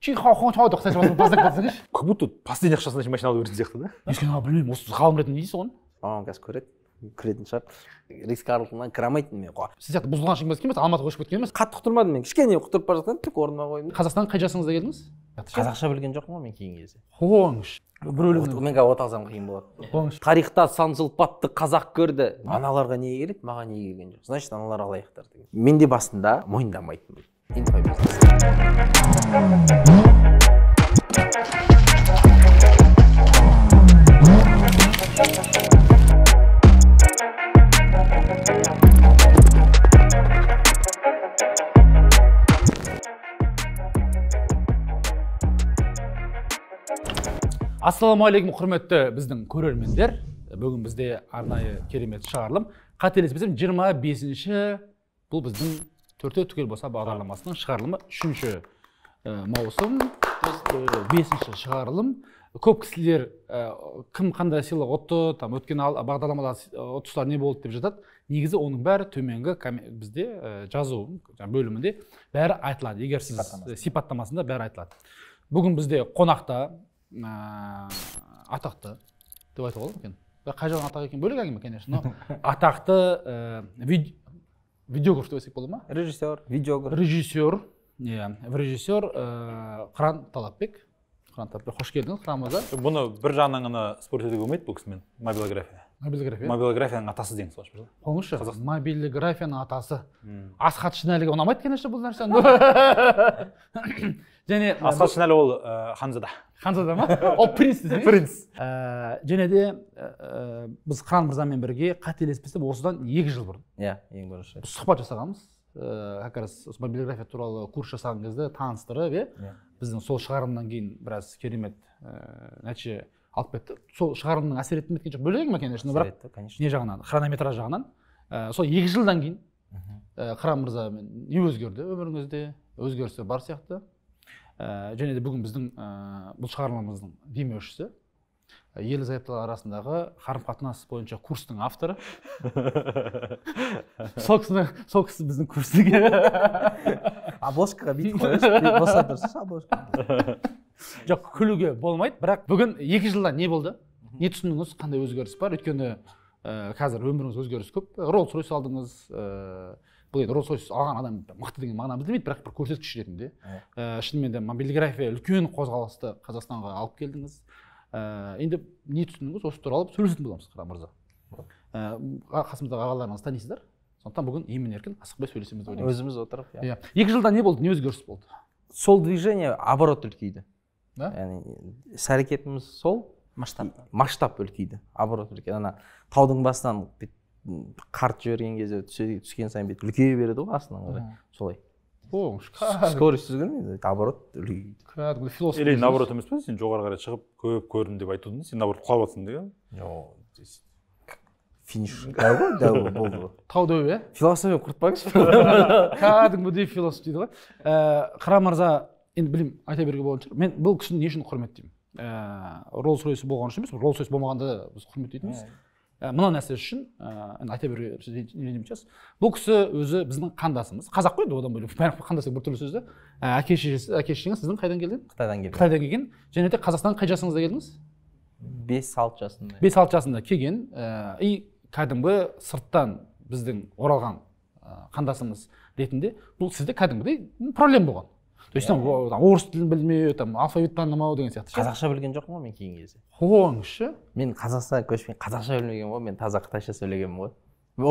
как будто последний ақшасына машина алып беретін сияқты да өйткені білмеймін осы ғалым ретінде не дейсіз оған газ қазір көреді кіретін шығар риск арлығына кіре алмайтын мен сіз сияқты бұзылған шыңбас емес алматыға көшіп кеткен емес қатты құтырмадым мен кішкене құтырып бара жатқан тек орныма қойдым қазақстанға қай жасыңызда келдіңіз қазақша білген жоқпын ғой мен келген кезде қойыңызшы біреулер мен қазір отазам қиын болады Хоңш. тарихта сан жыл батты қазақ көрді аналарға не керек маған не келген жоқ значит аналар алаяқтар деген мен де басында мойындамайтынмын Ассаламу ассалаумағалейкум құрметті біздің көрермендер бүгін бізде арнайы керемет шығарылым қателеспесем 25 ші бұл біздің төртеу түгел болса бағдарламасының шығарылымы үшінші ә, маусым э, бесінші шығарылым көп кісілер ә, кім қандай сыйлық ұтты там өткен бағдарламада ұтыстар не болды деп жатады негізі оның бәрі төменгі бізде ә, жазу бөлімінде бәрі айтылады егер сіз сипаттамасында бәрі айтылады бүгін бізде қонақта ә, атақты деп айтуға болады екен қай жағынан атақ екені бөлек әңгіме конечно но атақты видеограф деп айтсақ болады ма режиссер видеограф режиссер иә режиссер ыыы э, қыран талапбек қыран талапбек қош келдіңіз қыран мырза бұны бір жағынан ғана спорить етуге болмайды бұл кісімен мобилография мобилография мобилографияның атасы деңіз солайша бір қойыңызшы мобилографияның атасы асхат шынәліге ұнамайды конечно бұл нәрсе және асқар шынәлі ол ханзада ханзада ма ол принц десе принц ә, және де біз қыран мырзамен бірге қателеспесем осыдан екі жыл бұрын иә ең бірінші сұхбат жасағанбыз как раз осы биография туралы курс жасаған кезде таныстырып иә, иә біздің сол шығарымнан кейін біраз керемет нәтиже алып кетті сол шығарымның әсер етті ме жоқ бөлек ме конечно бірақ конечно не жағынан хронометраж жағынан сол екі жылдан кейін қыран мырза не өзгерді өміріңізде өзгерістер бар сияқты ә, және де бүгін біздің ә, бұл шығарылымымыздың демеушісі э, ерлі зайыптылар арасындағы қарым қатынас бойынша курстың авторы сол кісіні сол кісі біздің курсіге обложкаға бүйтіп қоясыз боса жоқ күлуге болмайды бірақ бүгін екі жылда не болды не түсіндіңіз қандай өзгеріс бар өйткені ә, қазір өміріңіз өзгеріс көп роллс ройс алдыңыз ыыы бұл енді роллс алған адам мықты деген мағынаны білдірмейді бірақ бір көрсеткіш ретінде ә. ә, шынымен де мобильграфия үлкен қозғалысты қазақстанға алып келдіңіз ә, енді не түсіндіңіз осы туралы сөйлесетін боламыз қыран мырза ә, қасымыздағы ағаларыңызды танисыздар сондықтан бүгін емін еркін асықпай сөйлесеміз деп ойлаймын өзіміз отырып иә yeah. Иә. екі жылда не болды не өзгеріс болды сол движение оборот үлкейді да яғни іс әрекетіміз сол масштаб масштаб үлкейді оборот үлкейді ана таудың басынан қарт жіберген кезде түскен сайын бүйтіп үлкейе береді ғой астынан қарай солай скорость өзгермейді наоборот кәдімгі философ или наоборот емес па сен жоғары қарай шығып көп көрдім деп айтудың сен наоборот құлап жатсың деген финиш дәу ғой дәу болды ғой тау дәу иә философия құртпаңызшы кәдімгідей философ дейді ғой ііі э, қара мырза енді білмеймін айта беруге болатын шығар мен бұл кісіні не үшін құрметтеймін ііі роллс ройсы болған үшін емес роллс ройс болмағанда біз құрметтейтінбіз Э, мына нәрсе үшін э, енді айта бере ренжімейтін бұл кісі өзі біздің қандасымыз қазақ қой енді одан бөлек бәрі қандас деген біртүрлі сөз да э, әке шешесі әке шешеңіз сіздің қайдан келген қытайдан келген қытайдан келген және де қазақстанға қай жасыңызда келдіңіз бес алты жасында бес алты жасында келген и кәдімгі сырттан біздің оралған қандасымыз ретінде бұл сізде кәдімгідей проблема болған то есть там орыс тілін білмеу там алфавит танымау деген сияқты қазақша білген жоқпын ғой мен кейінгі кезде қойыңызшы мен қазақстанға көшіп қазақша білмегенмін ғой мен таза қытайша сөйлегенмін ғой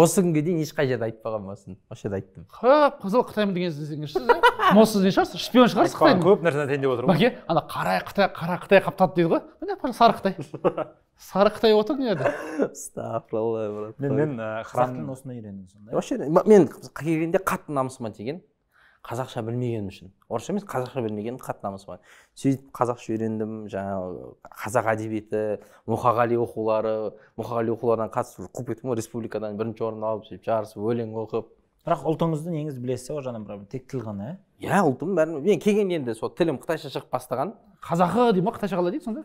осы күнге дейін ешқай жерде айтпағанмын осыны осы жерде айттым қып қызыл қытаймын деген десеңізші мосыз не шығарсыз шпион шығарсыз қытайдың көп нәрсені айтайын деп отырмын бәке ана қара қытай қара қытай қаптады дейді ғой міне сары қытай сары қытай болып тұр мына жерде мен мен қазақ тілін осында үйрендім сонда иә? вообще мен келгенде қатты намысыма тиген қазақша білмегенім үшін орысша емес қазақша білмегенім қатты намысыма сөйтіп қазақша үйрендім жаңағы қазақ әдебиеті мұқағали оқулары мұқағали оқуларынан қатысып қуып кеттім ғой республикадан бірінші орын алып сөйтіп жарысып өлең оқып бірақ ұлтыңызды негізі білесіз ол жаңа бірақ тек тіл ғана иә иә ұлтым бәрін мен келген енді сол тілім қытайша шығып бастаған қазақы дей ма қытайша қалай дейді сонда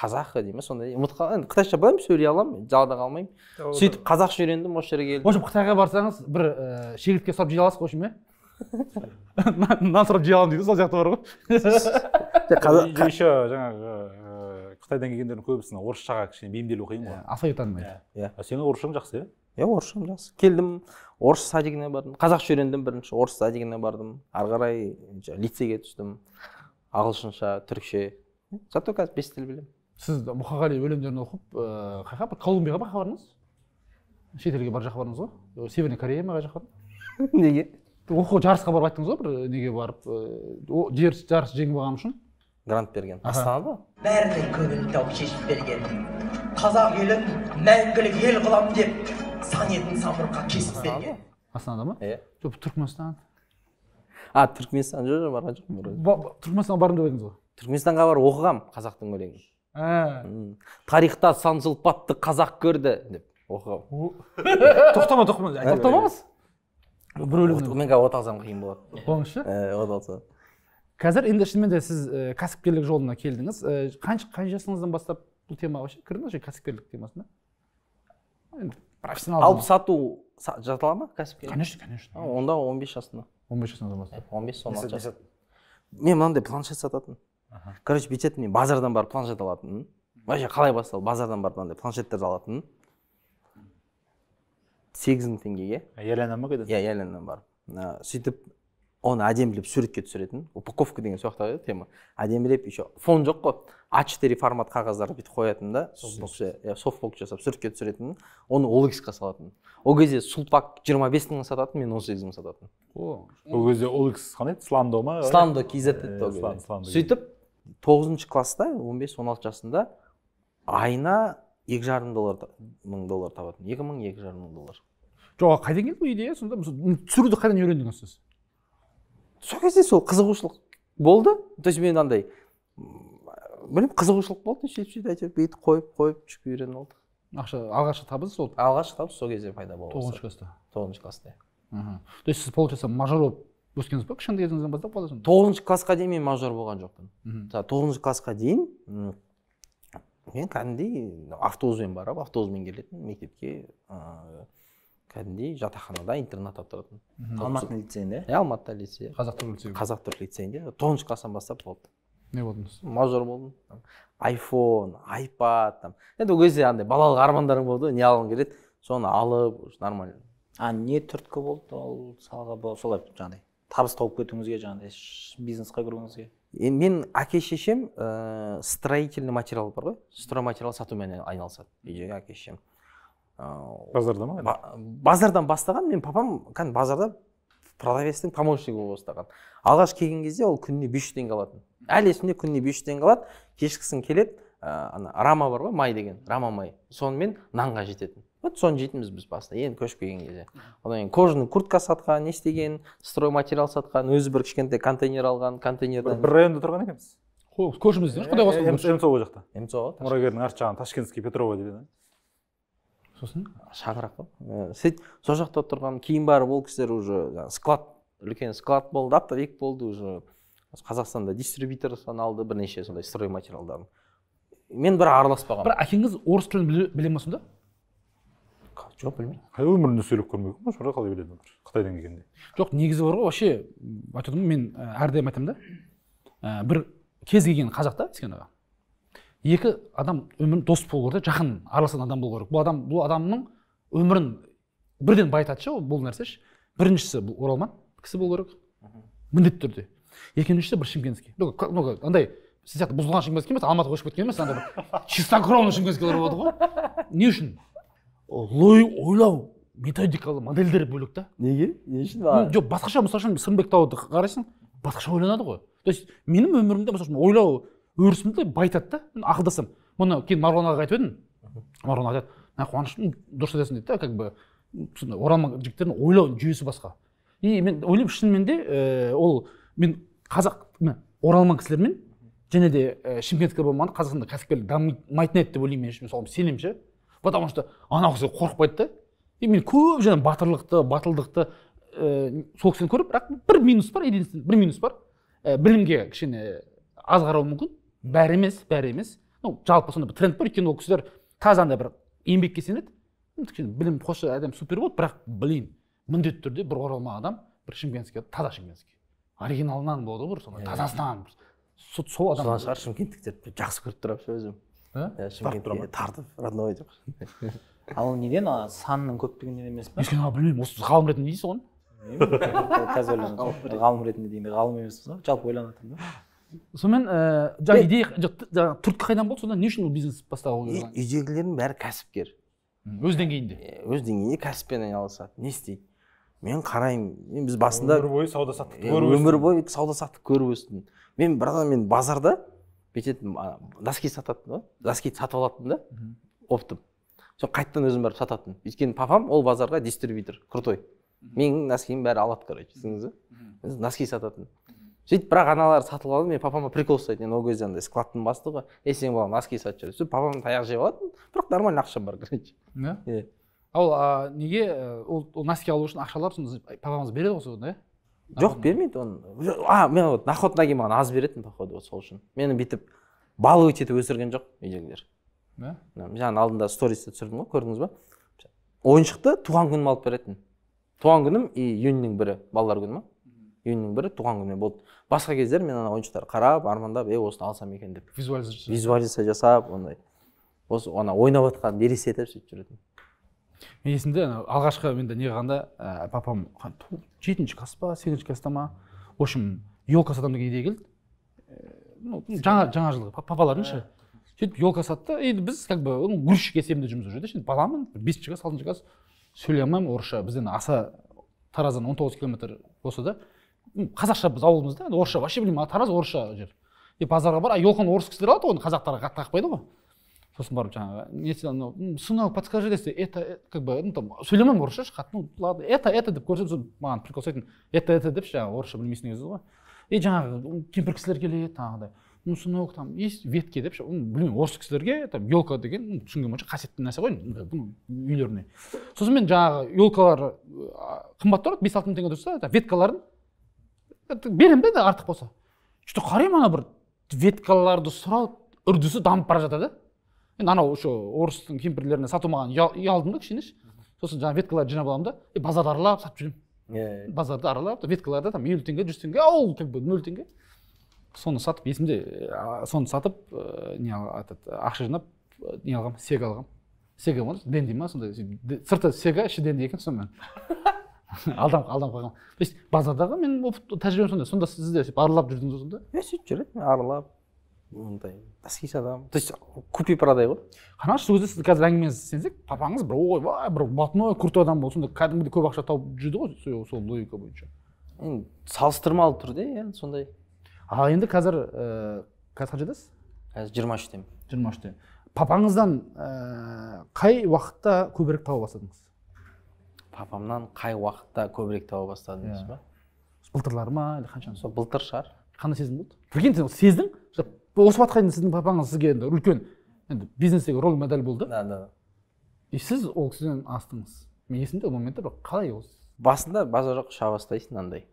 қазақы дей ма сондай ұмытып қалған енді қытайша білемін сөйлей аламын далада қалмаймын сөйтіп қазақша үйрендім осы жерге келдім в общем қытайға барсаңыз бір ііі э, шегіртке ұстап жей аласыз ғой в общем иә нан сұрап жей аламын дейді сол сияқты бар ғой еще жаңағы қытайдан келгендердің көбісінің орысшаға кішкене бейімделу қиын ғой алфавит танымайды иә сенің орысшаң жақсы иә иә орысшам жақсы келдім орыс садигіне бардым қазақша үйрендім бірінші орыс садигіне бардым ары қарай лицейге түстім ағылшынша түрікше зато қазір бес тіл білемін сіз мұқағали өлеңдерін оқып э, қай жаққа колумбияға ма жаққа бардыңыз шетелге бар жаққа бардыңыз ғой э, северный корея ма қай жаққа неге оқу жарысқа барып айттыңыз ғой бір неге барып э, жарыс жеңіп алғаным үшін грант берген астанада бәріне көңіл тауып шешіп берген қазақ елін мәңгілік ел қыламын деп сан етін самұрыққа кесіп берген астанада ма иә жоқ түркіменстан а түркменстан жоқ жоқ барған жоқпын түркменстанға бардым деп айтдыңыз ғой түркіменстанға барып оқығанмын қазақтың өлеңін ә. тарихта сан жылпатты қазақ көрді деп оқығанмын тоқтама тоқтама тоқтамаңыз біреулермен мен қазір от алсам қиын болады қойыңызшы иә э, от қазір енді шынымен де сіз э, кәсіпкерлік жолына келдіңіз э, қанша қай жасыңыздан бастап бұл темаға вообще кірдіңіз вообще кәсіпкерлік темасына енді профессионал алып сату жатала ма кәсіпкер конечно конечно онда он бес жасында он бес жасыңыздан бастап он бес он алты жас мен мынандай планшет сататынмын короче бүйтетін мен базардан барып планшет алатынмын вообще қалай басталды базардан барып мынандай планшеттерді алатынмын сегіз мың теңгеге яляннан ба қайдан иә яляннан барып сөйтіп оны әдемілеп суретке түсіретін упаковка деген сол жақта тема әдемілеп еще фон жоқ қой а четыре формат қағаздарды бүйтіп қоятын да софтбокс иә, жасап суретке түсіретін оны олексқа салатын ол кезде сулпак жиырма бес мыңға сататын мен он сегіз мың сататынмын ол кезде олекс қандай еді сландо ма сландо kz э, еді ол сөйтіп тоғызыншы класста он бес он алты жасында айына екі жарым доллар мың доллар табатын екі мың екі жарым мың доллар жоқ қайдан келді бұл идея сонда түсіруді қайдан үйрендіңіз сіз сол кезде сол қызығушылық болды то есть мен андай білмеймін қызығушылық болды сөйтіп сөйтіп әйтеуір бүйтіп қойып қойып сөйтіп үйреніп алдық ақша алғашқы табыс сол алғашқы табыс сол кезде пайда болды тоғызыншы класста тоғызыншы класста иә. то есть сіз получается мажор болып өскенсіз ба кішкентай кезіңізден бастап қалай тоғызыншы классқа дейін мен мажор болған жоқпын тоғызыншы классқа дейін мен кәдімгідей автобуспен барып автобуспен келетінмін мектепке ыыы кәдімгідей жатақханада интернатта тұратын алматы лицейінде иә алматыда лицей қазақ түрік лицейі қазақ түрік лицейінде тоғызыншы класстан бастап болды не болдыңыз мажор болдым айфон айпад там енді ол кезде андай балалық армандарың болды ғой не алғың келеді соны алып нормально а не түрткі болды ол салаға солай жаңағыдай табыс тауып кетуіңізге жаңағыдай бизнесқа кіруіңізге енді мен әке шешем ыыы э, строительный материал бар ғой стройматериал сатумен айналысады үйдегі әке шешем базарда ма базардан бастаған мен папам кәдімгі базарда продавецтің помощнигі болып бастаған алғаш келген кезде ол күніне бес жүз теңге алатын әлі есімде күніне бес жүз теңге алады кешкісін келеді ә, ана рама бар ғой май деген рама май сонымен нанға жететін вот соны жейтінбіз біз басында енді көшіп келген кезде одан кейін кожаный куртка сатқан не істеген строй материал сатқан өзі бір кішкентай контейнер алған контейнерден бір районда тұрған екенбіз көршіміз құдай қаласа мцо ғой жақта мцо ғой мұрагердің арт жағында ташкентский петрова деп сосын шаңырақ па э, сөйтіп сол жақта тұрған кейін барып ол кісілер уже склад үлкен склад болды оптовик болды уже қазақстанда дистрибьютор алды бірнеше сондай строй материалдарын мен бірақ араласпағанмын бірақ әкеңіз орыс тілін біле ма сонда жоқ білмеймін қай өмірінде сөйлеп көрмеген ғой сонда қалай біледі қытайдан келгенде жоқ негізі бар ғой вообще айтып отырмын мен э, әрдайым айтамын да э, бір кез келген қазақта өйткені екі адам өмір дос болу керек жақын араласатын адам болу керек бұл адам бұл адамның өмірін бірден байытады ше бұл нәрсе ше біріншісі бұл оралман кісі болу керек міндетті түрде екіншісі бір шымкентский ну андай сіз сияқты бұзылған шымкентский емес алматыға көшіп кеткен емес андай бір чистокровный шымкентскийлер болады ғой не үшін лой ойлау методикалы модельдер бөлек та неге не үшін жоқ басқаша мысалы үшін сырымбек тауды қарайсың басқаша ойланады ғой то есть менің өмірімде мысалы үшін ойлау өрісімді байытады да ақылдасамын мұны кейін марғұлан ағаға айтып едім марғұлан айтады мә қуаныш дұрыс айтасың дейді да как бы сондай оралман жігіттердің ойлау жүйесі басқа и мен ойлаймын шынымен де э, ол мен қазақ міне оралман кісілермен және де э, шымкенттікілер болмағанда қазақстанда кәсіпкерлік дамымайтын еді деп ойлаймын мен мен соған сенемін ше потому что анау кісілер қорықпайды да и мен көп жаңағы батырлықты батылдықты ыыы э, сол кісіден көріп бірақ бір минус бар единственный бір минус бар білімге кішкене аз қарауы мүмкін бәрі емес бәрі емес ну жалпы сондай бір тренд бар өйткені ол кісілер таза андай бір еңбекке сенеді білім қошы адам супер болды бірақ блин міндетті түрде бір оралма адам бір шымкентский таза шымкентский оригиналынан болады ғой бір сондай иә. тазасынан сол адам содан шығар шымкенттіктерді жақсы көріп тұрамын ше өзім ә? иә, тартып родной деп ал ол неден санның көптігінен емес па өйткені білмеймін осы ғалым ретінде не дейсіз ғой қазір ғалым ретінде дегенде ғалым емеспіз ғой жалпы ойланып жатырмын да сонымен ііі э, жаңа идея жаңағы түрткі қайдан болды сонда не үшін ол бизнес бастауға керек үйдегілердің бәрі кәсіпкер өз деңгейінде өз деңгейінде кәсіппен айналысады не істейді мен қараймын мен біз басында өмір бойы сауда саттықты көріп өмір бойы сауда саттық көріп өстім мен братан мен базарда бүйтетін носки сататынмын ғой доски сатып алатынмын да оптом сол қайтадан өзім барып сататынмын өйткені папам ол базарға дистрибьютор крутой менің носкиімнің бәрі алады короче түсіндіңіз ба носки сататын сөйтіп бірақ аналар сатып алады мен папама прикол ұстайтын енді ол кезде андай складтың бастығы ғой ей сенің балаң носки сатып жүр сөйтіп папам таяқ жеп алатын бірақ нормально ақшам бар короче да иә ал неге э, ол ол носки алу үшін ақшалар сонда папаңыз береді ғой сонда иә жоқ бермейді оны а мен вот на кейін маған аз беретін походу вот сол үшін мені бүйтіп баловать етіп өсірген жоқ үйдегілер да жаңа алдында стористе түсірдім ғой көрдіңіз ба ойыншықты туған күнім алып беретін туған күнім и июньнің бірі балалар күні ма июньнің бірі туған күні болды басқа кездер мен ана ойыншықтарды қарап армандап е осыны алсам екен деп визуализация жасап ондай осы ана ойнап жатқанды елестетіп сөйтіп жүретін мен есімде алғашқы менде не қылғанда ә, папам жетінші класс па сегізінші класста ма в общем елка сатамын деген идея келді ә, ну жаңа жаңа жылғы папалардың ше ә. сөйтіп елка сатты енді біз как бы грузчик есебінде жұмыс жүрді енді баламын бесінші класс алтыншы класс сөйлей алмаймын орысша бізден аса тараздан он тоғыз километр болса да қазақша біз ауылымызда орысша вообще білмеймін тараз орысша жер и базарға бар елканы орыс кісілер алады оны қазақтарға қатты тақпайды ғой сосын барып жаңағы сынок подскажи десе это э, как бы ну там сөйлемеймін алмаймын орысша қатты ну ладно это это деп көрсетіп маған прикол ұстайтын это это депші жаңағы орысша білмейсің негізі ғой и жаңағы кемпір кісілер келеді тағыдай ну сынок там есть ветки деп білмеймін орыс кісілерге там елка деген ну түсінгенім бойынша қасиетті нәрсе ғой үйлеріне сосын мен жаңағы елкалар қымбат тұрады бес алты мың теңге тұрса веткаларын беремін да артық болса че қараймын ана бір веткаларды сұрап үрдісі дамып бара жатады. да енді анау еще орыстың кемпірлеріне сату маған ұялдым да кішкене сосын жаңағы веткаларды жинап аламын да и базарды аралап сатып жүремін иә базарды аралап веткаларды там елу теңге жүз теңге ол как бы нөл теңге соны сатып есімде соны сатып э, не этот ақша жинап э, не алғанмын сега алғанмын сега болды денди ма сондай сырты сега іші денди екен сонымен алданып алданып қалған то есть базардағы менің опыт тәжірибем сондай сонда сіз де сөйтіп аралап жүрдіңіз ғой сонда иә сөйтіп жүреді аралап андай тасқишы адам то есть купи продай ғой қараңызшы сол кезде сіз қазір әңгімеңізді сенсек папаңыз бір ойбай бір блатной крутой адам болды сонда кәдімгідей көп ақша тауып жүрді ғой сол, логика бойынша енді салыстырмалы түрде иә сондай ал енді қазір ыыы э, қазір қанша қазір жиырма үштемін жиырма үште папаңыздан ыыы э, қай уақытта көбірек таба бастадыңыз папамнан қай уақытта көбірек таба бастадыңыз иә. ба былтырлар ма или қанша сол былтыр шығар қандай сезім болды прикинь сен сездің осы уақытқа дейін сіздің папаңыз сізге енді үлкен енді бизнестегі роль модель болды да да и сіз ол кісіден астыңыз мен есімде ол моментте бірақ қалай ол басында базар жоқ ұша бастайсың андай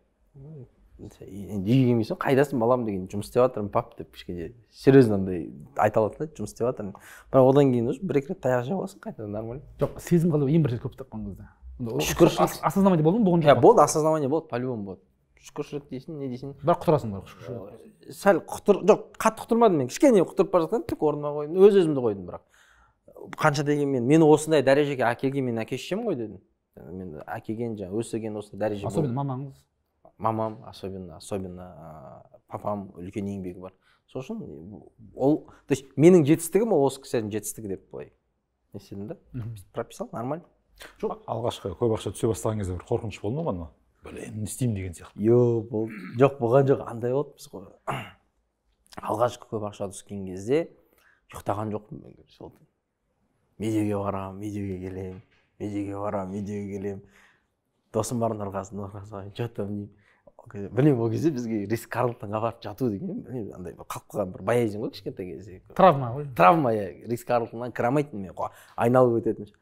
үйге келмейсің қайдасың балам деген жұмыс істеп жатырмын пап деп кішкене серьезно андай айта алатын жұмыс істеп жатырмын бірақ одан кейін уже бір екі рет таяқ жеп аласың қайтадан нормально жоқ сезім қалай ең бірінші көп тапқан кезде шүкіршілік осознавание болды ма болған жоқ иә болды осознавание болды по любому болды шүкіршілік дейсің не дейсің бірақ құтырасың бар шүкіршілік сәл құтыр жоқ қатты құтырмадым мен кішкене құтырып бара жатқан тек орныма қойдым өз өзімді қойдым бірақ қанша дегенмен мені осындай дәрежеге әкелген менің әке шешем ғой дедім мен әкелген жаңағы өсірген осындай дәреже особенно мамаңыз мамам особенно особенно папам үлкен еңбегі бар сол үшін ол то есть менің жетістігім ол осы кісілердің жетістігі деп былай не істедім да прописал нормально жоқ алғашқы көп ақша түсе бастаған кезде бір қорқыныш болды ма оған блин не істеймін деген сияқты Йо, бол жоқ болған жоқ андай болды біз ғой алғашқы көп ақша түскен кезде ұйықтаған жоқпын мен сол медеуге барамын медеуге келемін медеуге барамын медеуге келемін досым бар нұрғазы нұрғазы че там білмеймін ол кезде бізге риск карлтонға барып жату деген білмеймін андай бір қалып қалған бір боязнь ғой кішкентай кезде травма ғой травма иә риск карлтоннан кіре алмайтынмын мен айналып өтетінмін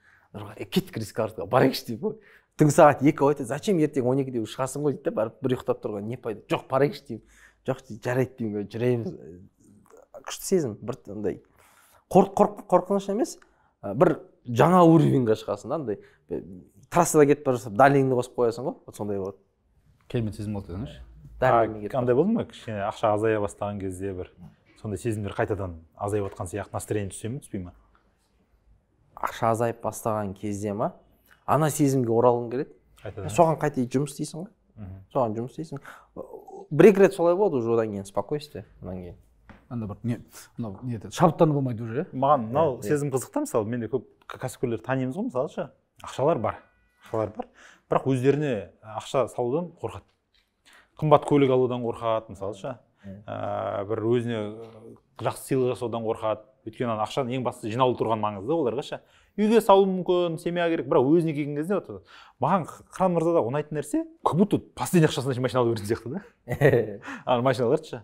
кеттік рискард барайықшы деймін ғой түнгі сағат екі ғой зачем ертең он екіде шығасың ғой дейді да барып бір ұйықтап тұрған не пайда жоқ барайықшы деймін жоқ дейді жарайды деймін жүреміз э, күшті сезім бір андай қорқыныш емес бір жаңа уровеньге шығасың да андай трассада кетіп бара жатсаң дальныйыңды қосып қоясың ғой вот сондай болады керемет сезім болды дедіңізші андай болды ма кішкене ақша азая бастаған кезде бір сондай сезімдер қайтадан азайып жатқан сияқты настроение түсе ма түспей ма ақша азайып бастаған кезде ма ана сезімге оралғың келеді ә, соған қайта жұмыс істейсің ғой соған жұмыс істейсің бір екі рет солай болады уже одан кейін спокойствие одан кейін анда бір не мынау не шабыттану болмайды уже иә маған мынау сезім қызық та мысалы менде көп кәсіпкерлер танимыз ғой мысалы ше ақшалар бар ақшалар бар бірақ өздеріне ақша салудан қорқады қымбат көлік алудан қорқады мысалы ше ыыы ә, бір өзіне жақсы сыйлық жасаудан қорқады өйткені ана ақшаның ең бастысы жиналып тұрған маңызды оларға ше үйге салу мүмкін семья керек бірақ өзіне келген кезде вот маған қыран мырзада ұнайтын нәрсе как будто последний ақшасына шейін машина алу керек сияқты да ана машиналарды ше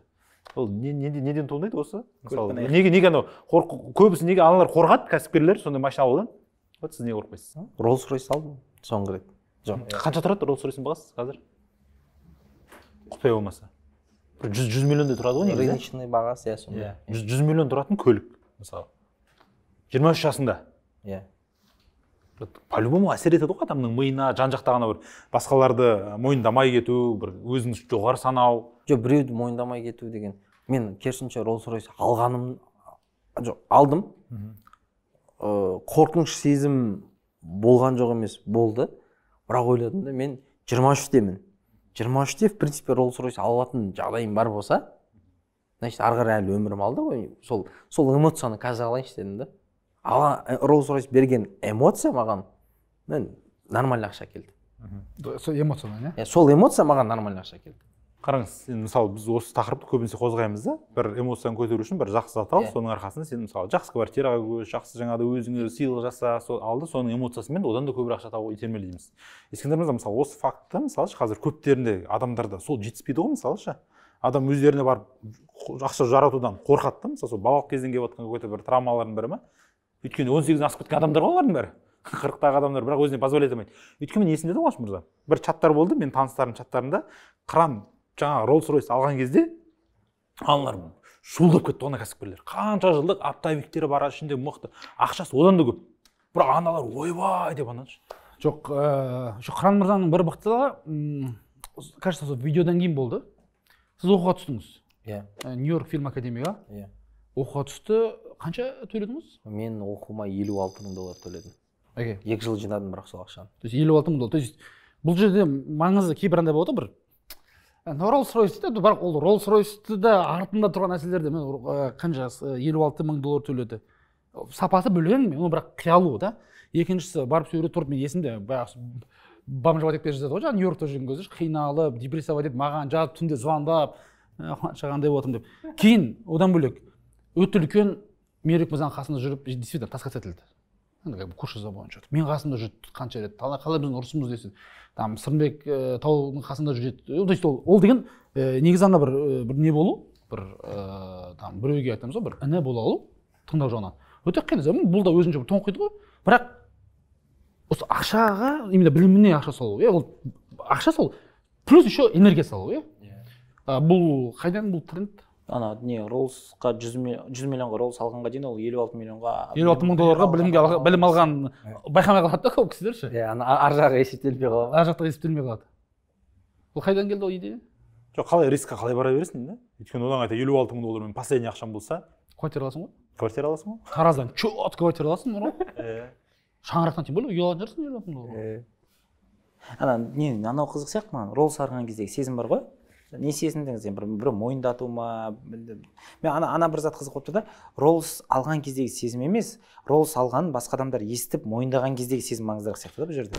ол неден туындайды осы мысалы неге неге анау көбісі неге аналар қорқады кәсіпкерлер сондай машина алудан вот сіз неге қорықпайсыз роллс ройс алдым соңғы рет жоқ қанша тұрады роллс ройстың бағасы қазір құпия болмаса бір жүз жүз миллиондай тұрады ғой негізі рыночный бағасы иә сондай иә, жүз миллион тұратын көлік мысалы жиырма үш жасында иә по любому әсер етеді ғой адамның миына жан жақта ғана бір басқаларды мойындамай кету бір өзін жоғары санау жоқ біреуді мойындамай кету деген мен керісінше роллс ройс алғаным жоқ алдым ыыы қорқыныш сезім болған жоқ емес болды бірақ ойладым да мен жиырма үштемін жиырма үште в принципе роллс ройс ала алатын жағдайым бар болса значит ары қарай әлі өмірім алда ғой сол сол эмоцияны қазір алайыншы дедім да ала роллс э, ройс берген эмоция маған мен нормально ақша келді сол эмоциядан иә сол эмоция маған нормально ақша келді қараңыз енді мысалы біз осы тақырыпты көбінесе қозғаймыз да бір эмоцияны көтеру үшін бір жақсы зат ал соның арқасында сен мысалы жақсы квартираға көш жақсы жаңағыдай өзіңе сыйлық жаса сол алды да соның эмоциясымен одан да көбірек ақша табуға итермеле дейміз ескендір мырза мысалы осы фактты мысалы қазір көптерінде адамдарда сол жетіспейді ғой мысалы ше адам өздеріне барып ақша жаратудан қорқады да мысалы сол балалық кезден келіп жатқан какой то бір травмалардың бірі ма өйткені он сегізден асып кеткен адамдар ғой олардың бәрі қырықтағы адамдар бірақ өзіне позволять етмейді өйткені мен есімде дағуаш мырза бір чаттар болды менің таныстарымның чаттарында қыран жаңағы роллс ройс алған кезде аналар шуылдап кетті ғой ана кәсіпкерлер қанша жылдық оптовиктері бар ішінде мықты ақшасы одан да көп бірақ аналар ойбай деп ананы жоқ еще э, қыран мырзаның бір мықтылығы кажется сол видеодан кейін болды сіз оқуға түстіңіз иә нью йорк фильм академияға иә оқуға түсті қанша төледіңіз мен оқуыма елу алты мың доллар төледім okay. екі жыл жинадым бірақ сол ақшаны то есть елу алты мың доллар то есть бұл жерде маңызды кейбір андай болады ә, ғой бір роллс ройс дейді бірақ ол роллс ройсті да артында тұрған нәрселерде мен ә, қанша ә, елу алты мың доллар төледі сапасы бөлек әңгіме бірақ қиялу да екіншісі барып сол жерде тұрып мен есімде бомжевать етіп келе жатады ғой жаңағы нью йоркта жүрген кезде қиналып депрессияға деп маған жазып түнде звондап «Ә, қандай болып жатырмын деп кейін одан бөлек өте үлкен мерек мырзаның қасында жүріп действительно таскаться етілді курс за бойынша менің қасымда жүрді қанша рет қалай біздің ұрысымыз десін там сырымбек «Ә, таудың қасында жүреді то есть ол ол деген ә, негізі ана бір «Ә, бір не болу бір ә, там біреуге айтамыз ғой бір іні бола алу тыңдау жағынан өте қиын бұл да өзінше бір тоңқиды ғой бірақ осы ақшаға именно біліміне ақша салу иә ол ақша сол плюс еще энергия салу иә, иә. бұл қайдан бұл тренд ана не роллсқа жүз миллионға ролс алғанға дейін ол елу алты миллионға елу алты мың долларға білімге білім алған байқамай қалады да көп кісілер ше иә ана ар жағы есептелмей қалады ар жақтағы есептелмей қалады бұл қайдан келді ол идея жоқ қалай рискқа қалай бара бересің да өйткені одан қайта елу алты мың доллармен последний ақшам болса квартира аласың ғой квартира аласың ғой тараздан четко квартира аласың нұр иә шаңырақтан тем более ұялатын шығарсың жерласың ғой ана не анау қызық сияқты маған рол сарған кездегі сезім бар ғой не сезіндіңіз бір біреу мойындату ма мен ана ана бір зат қызық болып тұр да роллс алған кездегі сезім емес Рол алғанын басқа адамдар естіп мойындаған кездегі сезім маңыздырақ сияқты да бұл жерде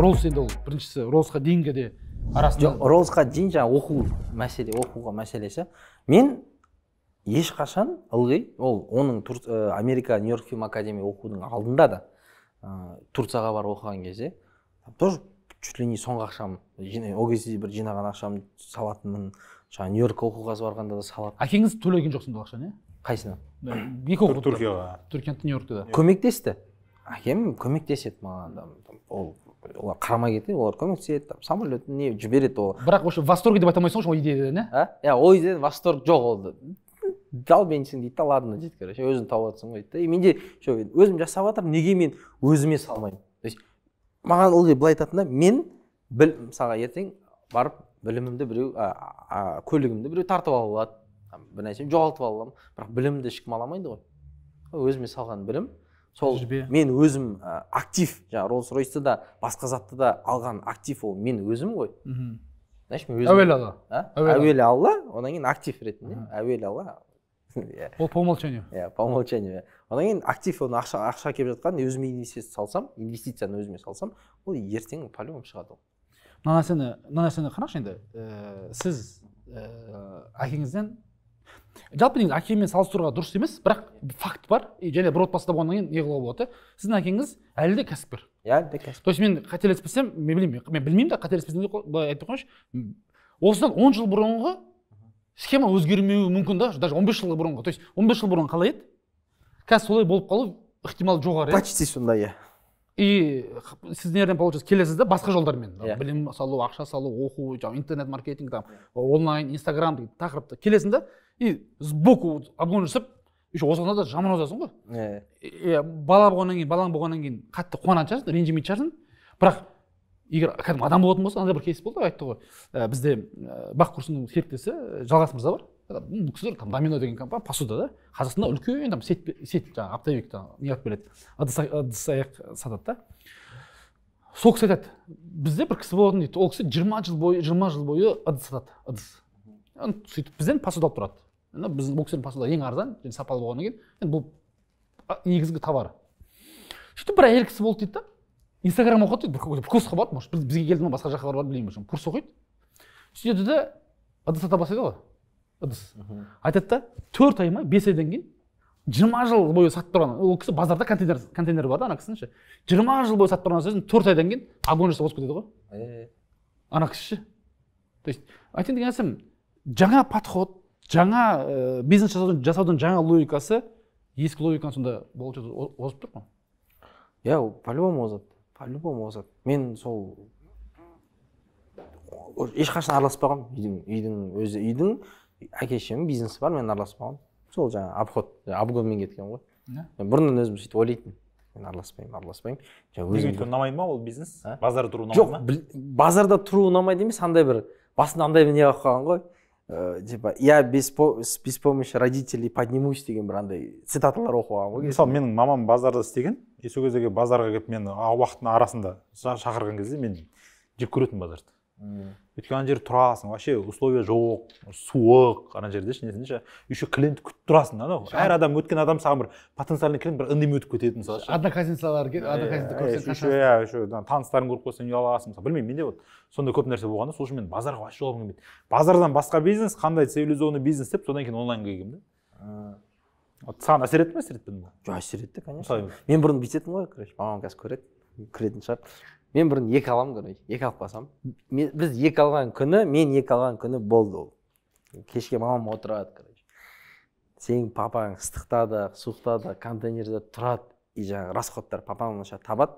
роллс енді ол біріншісі роллсқа дейінгі де жоқ роллсқа дейін жаңағы оқу мәселе оқуға мәселе ше мен ешқашан ылғи ол оның Тур... ә, америка нью йорк фильм академия оқудың алдында да ә, турцияға барып оқыған кезде тоже чуть ли не соңғы ақшам ол кезде бір жинаған ақшамды салатынмын жаңағы нью йоркқа оқуға барғанда да салатын әкеңіз төлеген жоқ сонда ақшаны иә қайсысына екі оқу түркияға түркияда нью йоркта да көмектесті әкем көмектеседі маған да ол олар қарамай кетеді олар көмектеседі там самолет не жібереді ол бірақ вообще восторге деп айта алмайсың ғой ол идеядан иә иә ол идеядан восторг жоқ ол дал мен дейді да ладно дейді короче өзің тауып жатрсың ғой дейді да и менде что өзім жасап жатырмын неге мен өзіме салмаймын то есть маған ылғи былай айтатын да мен біл мысалға ертең барып білімімді біреу ә, көлігімді біреу тартып ала алады бір нәрсені жоғалтып ала аламын бірақ білімді ешкім ала алмайды ғой өзіме салған білім сол мен өзім ә, актив жаңағы роллс ройсты да басқа затты да алған актив ол мен өзім ғой мхм значит мен өзім әуелі алла әуелі алла одан кейін актив ретінде әуелі алла Иә. ол по умолчанию иә по умолчанию иә одан кейін актив оны ақша ақша келіп жатқан өзіме инвестиция салсам инвестицияны өзіме салсам ол ертең по любому шығады ол мына нәрсені мына нәрсені қараңызшы енді э, сіз э, әкеңізден жалпы негізі әкемен салыстыруға дұрыс емес бірақ факт бар и және бір отбасыда болғаннан кейін не қылуға болады сіздің әкеңіз әлі де кәсіпкер иә әлі де кәсіпкер то есть мен қателеспесем мен білмеймін мен білмеймін да қателеспесем былай айтып қояйыншы осыдан он жыл бұрынғы схема өзгермеуі мүмкін да даже он бес жыл бұрынғы то есть он бес жыл бұрын қалай еді қазір солай болып қалу ықтимал жоғары почти сондай иә и сіз нервен получается келесіз да басқа жолдармен yeah. Иә. білім салу ақша салу оқу жаңағы интернет маркетинг там онлайн инстаграм деген тақырыпты келесің да и сбоку обгон жасап еще осыған да жаман озасың ғой иә бала болғаннан кейін балаң болғаннан кейін қатты қуанатын шығарсың ренжімейтін шығарсың бірақ егер кәдімгі адам болатын болса андай бір кейс болды айтты ғой ә, бізде ә, бақ курсының серіктесі э, жалғас мырза бар бұл кісілер там домино деген компания посуда да қазақстанда үлкен там сет, сет жаңағы аптабек не алып келеді ыдыс ыдыс аяқ сатады да сол кісі айтады бізде бір кісі болатын дейді ол кісі жиырма жыл бойы жиырма жыл бойы ыдыс сатады ыдыс сөйтіп бізден посуда алып тұрады енді біздің бұл кісінің посуда ең арзан және сапалы болғаннан кейін енді бұл негізгі товары сөйтіп бір әйел кісі болды дейді да инстаграм оқыды дейді бір курсқа барды может бізге келді ма басқа жаққа барып білмеймін уже курс оқиды сөйтеді да ыдыс ата бастайды ғой ыдыс айтады да төрт ай ма бес айдан кейін жиырма жыл бойы сатып тұрған ол кісі базарда контейнер контейнер бар да ана кісінің ше жиырма жыл бойы сатып тұрған сөзін төрт айдан кейін огонь жасап озып кетеді ғой ана кісі ше то есть айтайын деген нәрсем жаңа подход жаңа э, бизнес жасаудың, жасаудың жаңа логикасы ескі логиканы сонда болып озып тұр ма иә по любому озады по любому озады мен сол ешқашан араласпағанмын үйдің үйдің өзі үйдің әке шешемнің бизнесі бар мен араласпағанмын сол жаңағы обход обгонмен кеткен ғой мен бұрыннан өзім сөйтіп ойлайтынмын мен араласпаймын араласпаймын жаңағы өйткені ұнамайды ма ол бизнес базарда тұру ұнамайды ма жоқ базарда тұру ұнамайды емес андай бір басында андай не болып қалған ғой ә, типа я без, без помощи родителей поднимусь деген бір андай цитаталар алған ғой мысалы менің мамам базарда істеген и сол кездегі базарға келіп мені уақыттың арасында шақырған кезде мен жек көретінмін базарды өйткені ана жерде тұрасың вообще условия жоқ суық ана жерде ше несінде ше еще клиентті күтіп тұрасың анау әр адам өткен адам саған бір потенциальный клиент бір үндемей өтіп кетеді мысалы ше одноклассницалар одноклассница иә еще э, таныстарың көріп қойсаң ұяласың мысалы білмеймін менде вот сондай көп нәрсе болған да сол үшін мен базарға вообще жолғым келмейді базардан басқа бизнес қандай цивилизованный бизнес деп содан кейін онлайнға келгенмін да э. вот саған әсер етті ме әсер етпеді ма жоқ әсер етті конечно мен бұрын бүйтетінмін ғой короче мамам қазір көреді кіретін шығар мен бұрын екі аламын короче екі алып қалсам біз екі алған күні мен екі алған күні болды ол кешке мамам отырады короче сенің папаң ыстықта да суықта да контейнерде тұрады и жаңағы расходтар папам мынанша табады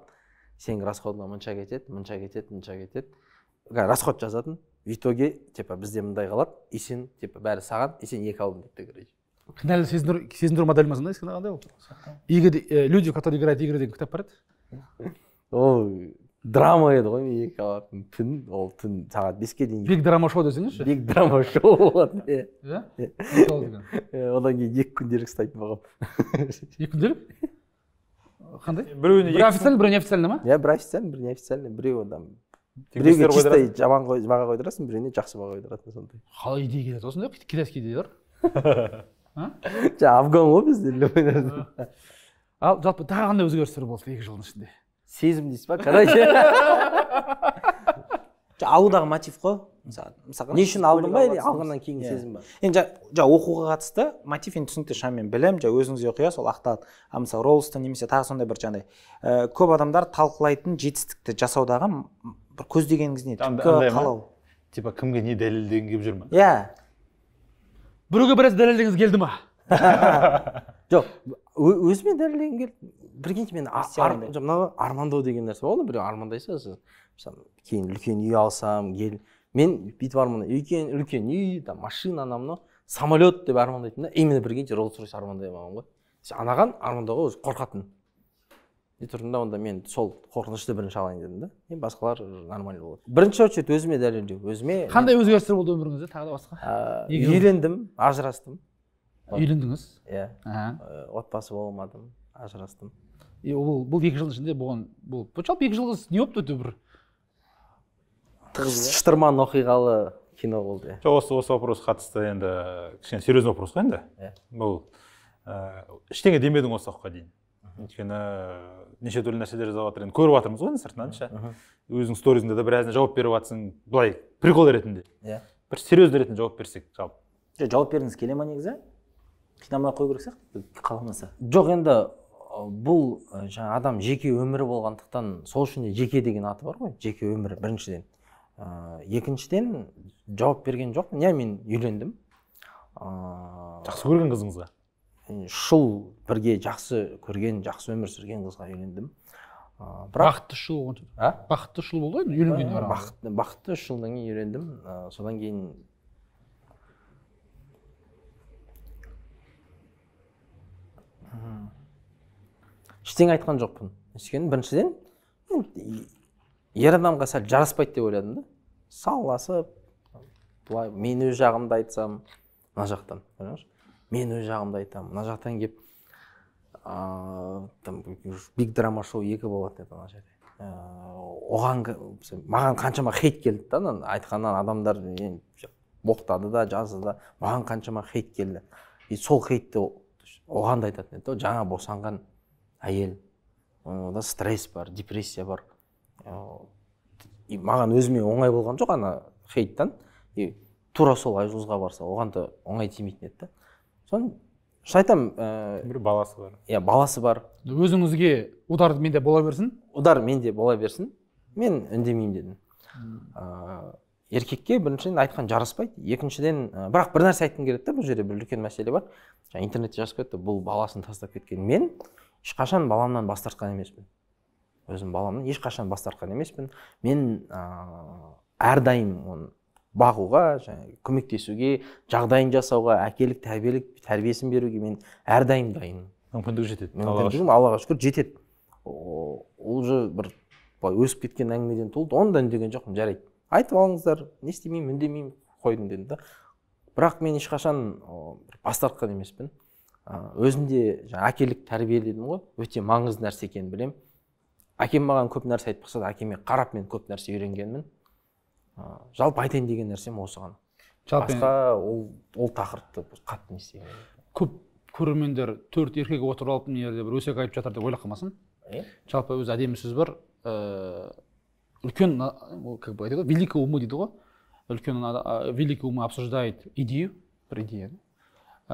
сенің расходыңа мынша кетеді мынша кетеді мынша кетеді расход жазатын в итоге типа бізде мындай қалады и сен типа бәрі саған и сен екі алдың те короче кінәлі сезіндіру сезіндіру моделі ма сондай қандай ол э, люди которые играют игры деген кітап бар еді ол драма еді ғой мен екі алатын түн ол түн сағат беске дейін биг драма шоу десеңізші биг драма шоу болатын иә иә одан кейін екі күнделік ұстайтын болғанмын екі күнделік қандай біреуіне бір официально біреу неофициально ма иә бір официально бір неофициально біреуі там біреуге чисто жаман баға қойдырасың біреуіне жақсы баға қойдыратын сондай қалай идея келеді осындай китайский идеялар жаңа афган ғой бізде ал жалпы тағы қандай өзгерістер болды екі жылдың ішінде сезім дейсіз ба короче алудағы мотив қой мысалы не үшін алдым ба или алғаннан кейін иә. сезім ба енді жаңа оқуға қатысты мотив енді түсінікті шамамен білім жаңа өзіңіз оқия сол ақталады а мысалы ролсты немесе тағы сондай бір жаңағыдай э, көп адамдар талқылайтын жетістікті жасаудағы бір көздегеніңіз не түпкі қалау типа кімге не дәлелдегің келіп жүр ма иә біреуге біраз дәлелдегіңіз келді ма жоқ өзіме дәлелдегім келді прикиньте мен мынау армандау деген нәрсе ғой біреу армандайсың сіз мысалы кейін үлкен үй алсам ел мен бүйтіп армандаймын үлкен үлкен үй там машина анау мынау самолет деп армандайтынмын да именно прикиньте роллс ройс армандай алмаған ғой анаған армандауға уже қорқатын и тұрдым да онда мен сол қорқынышты бірінші алайын дедім да енді басқалар нормально болады бірінші очередь өзіме дәлелдеу өзіме қандай өзгерістер болды өміріңізде тағы да басқа ә, үйлендім ажырастым үйлендіңіз иә ә, отбасы бола алмадым ажырастым и ол бұл екі жылдың ішінде болған бұл жалпы екі жылғыз не болыпты өте бір тығыз шытырман оқиғалы кино болды иә жоқ осы осы вопрос қатысты енді кішкене серьезный вопрос қой енді иә бұл ыыы ә, ештеңе демедің осы уақытқа дейін өйткені неше түрлі нәрселер жазап жатыр енді көріп жатырмыз ғой енді сыртынан ше өзің сторизіңде де біразына жауап беріп жатрсың былай прикол ретінде иә бір серьезный ретінде жауап берсек жалпы жоқ жауап бергіңіз келе ма негізі қинамай ақ қою керек сияқты қаламаса жоқ енді бұл жаңа адам жеке өмірі болғандықтан сол үшін жеке деген аты бар ғой жеке өмір біріншіден ә, екіншіден жауап берген жоқ, иә мен үйлендім ыыы жақсы көрген қызыңызға шұл бірге жақсы көрген жақсы өмір сүрген қызға үйлендім ыыы бірақ бақытты шұл а бақытты шұл болды ғой үйленгеннен бақытты бақытты үш жылдан кейін үйлендім содан кейін ештеңе айтқан жоқпын өйткені біріншіден ер адамға сәл жараспайды деп ойладым да салласып былай мен өз жағымды айтсам мына жақтан мен өз жағымды айтамын мына жақтан келіп там биг драма шоу екі болады деп ана жерде оған маған қаншама хейт келді да ананы айтқаннан адамдар боқтады да жазды да маған қаншама хейт келді и сол хейтті оған да айтатын еді да жаңа босанған әйел ода стресс бар депрессия бар и маған өзіме оңай болған жоқ ана хейттан и тура сол айжұлдызға барса оған да оңай тимейтін еді да соны шын айтамын ә... бір баласы бар иә баласы бар өзіңізге удар менде бола берсін удар менде бола берсін мен үндемеймін дедім ә, еркекке біріншіден айтқан жараспайды екіншіден ә, бірақ бір нәрсе айтқым келеді да бұл жерде бір үлкен мәселе бар жаңа интернетте жазып кетті бұл баласын тастап кеткен мен ешқашан баламнан бас тартқан емеспін өзім баламнан ешқашан бас тартқан емеспін мен ә, әрдайым оны бағуға жаңағы көмектесуге жағдайын жасауға әкелік тәрбиелік тәрбиесін беруге мен әрдайым дайынмын мүмкіндік жетеді мүмкіндігім аллаға шүкір жетеді ол уже бір былай өсіп кеткен әңгімеден туылды оны да үндеген жоқпын жарайды айтып алыңыздар не істемеймін үндемеймін қойдым дедім да бірақ мен ешқашан бас тартқан емеспін өзімде жаңа әкелік тәрбие дедім ғой өте маңызды нәрсе екенін білемін әкем маған көп нәрсе айтпаса да әкеме қарап мен көп нәрсе үйренгенмін ә, жалпы айтайын деген нәрсем осы ғана басқа ол ол тақырыпты қатты не көп көрермендер төрт еркек отырып алып мына жерде бір өсек айтып жатыр деп ойлап қалмасын ә? жалпы өзі әдемі сөз бар ыыы э, үлкен как бы айтады ғой великий умы дейді ғой үлкен великий умы обсуждает идею бір идеяны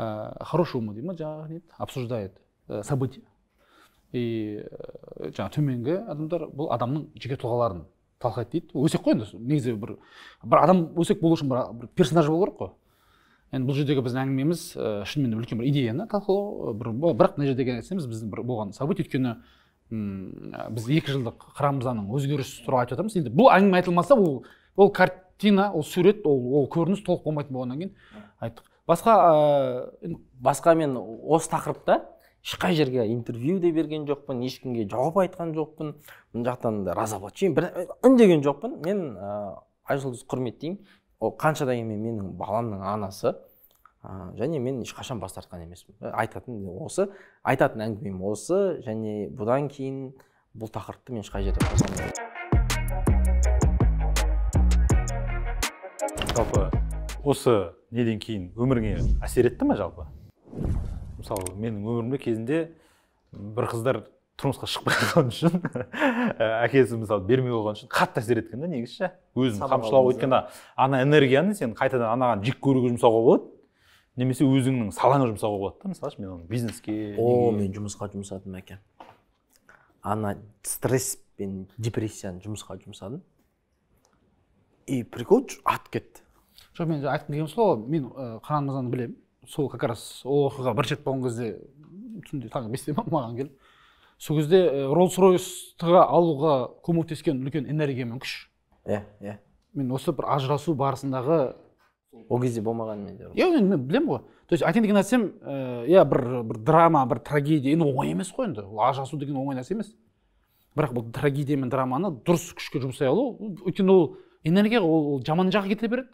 Э, хорошему умы дейді ма жаңағы не обсуждает э, события и э, жаңағы төменгі адамдар бұл адамның жеке тұлғаларын талқылайды дейді өсек қой енді негізі бір бір адам өсек болу үшін бір, персонаж болу керек қой енді бұл жердегі біздің әңгімеміз ә, шынымен де үлкен бір идеяны талқылау бір бірақ мына жердегі нәрсеміз біздің бір болған событие өйткені біз екі жылдық храмзаның өзгерісі туралы айтып жатырмыз енді бұл әңгіме айтылмаса ол ол картина ол сурет ол ол көрініс толық болмайтын болғаннан кейін айттық басқа ә, басқа мен осы тақырыпта ешқай жерге интервью де берген жоқпын ешкімге жауап айтқан жоқпын мына жақтан да разоблачение бір э, үндеген жоқпын мен ә, э, айжұлдызды құрметтеймін ол қанша дегенмен менің баламның анасы ә, және мен ешқашан бас тартқан емеспін айтатын осы айтатын әңгімем осы және бұдан кейін бұл тақырыпты мен ешқай жерде жалпы осы неден кейін өміріңе әсер етті ма жалпы мысалы менің өмірімде кезінде бір қыздар тұрмысқа шықпай қалғаны үшін ә, әкесі мысалы бермей қойғаны үшін қатты әсер еткен да негізі ше өзін қамшылау өйткені ана энергияны сен қайтадан анаған жек көруге жұмсауға болады немесе өзіңнің салаңа жұмсауға болады да мысалы мен оны бизнеске о мен жұмысқа жұмсадым әке ана стресс пен депрессияны жұмысқа жұмсадым и прикол атып кетті жоқ мен айтқым келген сол мен қанат мырзаны білемін сол как раз ол оқиға бірінші рет болған кезде түнде таңғы бесте ма маған келіп сол кезде роллс ройстыға алуға көмектескен үлкен энергия мен күш иә иә мен осы бір ажырасу барысындағы ол кезде болмаған менде иә мен білемін ғой то есть айтайын деген нәрсем иә бір бір драма бір трагедия енді оңай емес қой енді ол ажырасу деген оңай нәрсе емес бірақ бұл трагедия мен драманы дұрыс күшке жұмсай алу өйткені ол энергия ол, жаман жаққа кете береді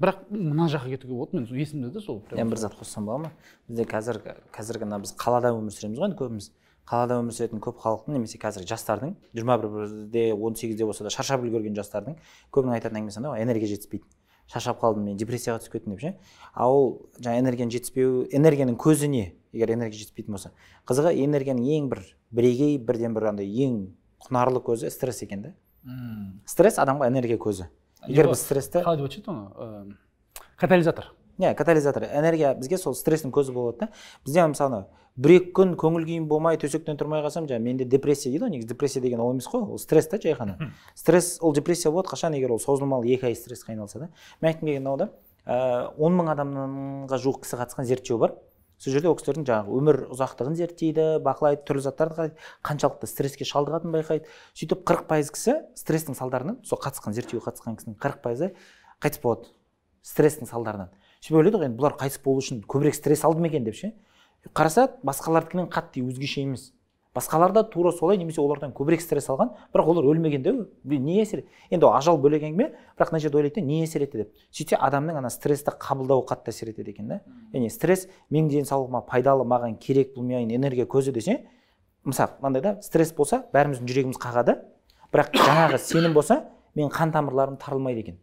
бірақ мына жаққа кетуге болады мен есімде де сол мен бір зат қоссам болады ма бізде қазір қазіргі мына біз қалада өмір сүреміз ғой енді көбіміз қалада өмір сүретін көп халықтың немесе қазір жастардың жиырма бірде он сегізде болса да шаршап үлгерген жастардың көбінің айтатын әңгімесі андай ғой энергия жетіспейді шаршап қалдым мен депрессияға түсіп кеттім деп ше ал ол жаңағы энергияның жетіспеуі энергияның көзі не егер энергия жетіспейтін болса қызығы энергияның ең бір бірегей бірден бір андай ең құнарлы көзі стресс екен да стресс адамға энергия көзі егер біз стрессті қалай деп еді оны катализатор иә катализатор энергия бізге сол стресстің көзі болады да бізде мысалы бір екі күн көңіл күйім болмай төсектен тұрмай қалсам жаңағы менде депрессия дейді ғой негізі депрессия деген ол емес қой ол стресс та жай ғана стресс ол депрессия болады қашан егер ол созылмалы екі ай стресске айналса да мен айтқым келгені мынау да он мың адамға жуық кісі қатысқан зерттеу бар сол жерде ол кісілердің жаңағы өмір ұзақтығын зерттейді бақылайды түрлі заттарды қарайды қаншалықты стресске шалдығатынын байқайды сөйтіп қырық пайыз кісі стресстің салдарынан сол қатысқан зерттеуге қатысқан кісінің қырық пайызы қайтыс болады стресстің салдарынан сөйтіп ойлайды ғой енді бұлар қайтыс болу үшін көбірек стресс алды ма екен деп ше қараса басқалардікінен қатты өзгеше емес басқаларда тура солай немесе олардан көбірек стресс алған бірақ олар өлмеген де не әсер енді ол ажал бөлек әңгіме бірақ мына жерде ойлайды не әсер етті деп сөйтсе адамның ана стрессті қабылдауы қатты әсер етеді екен да яғни стресс менің денсаулығыма пайдалы маған керек бұл менің энергия көзі десе мысалы мынандай да стресс болса бәріміздің жүрегіміз қағады бірақ жаңағы сенім болса мен қан тамырларым тарылмайды екен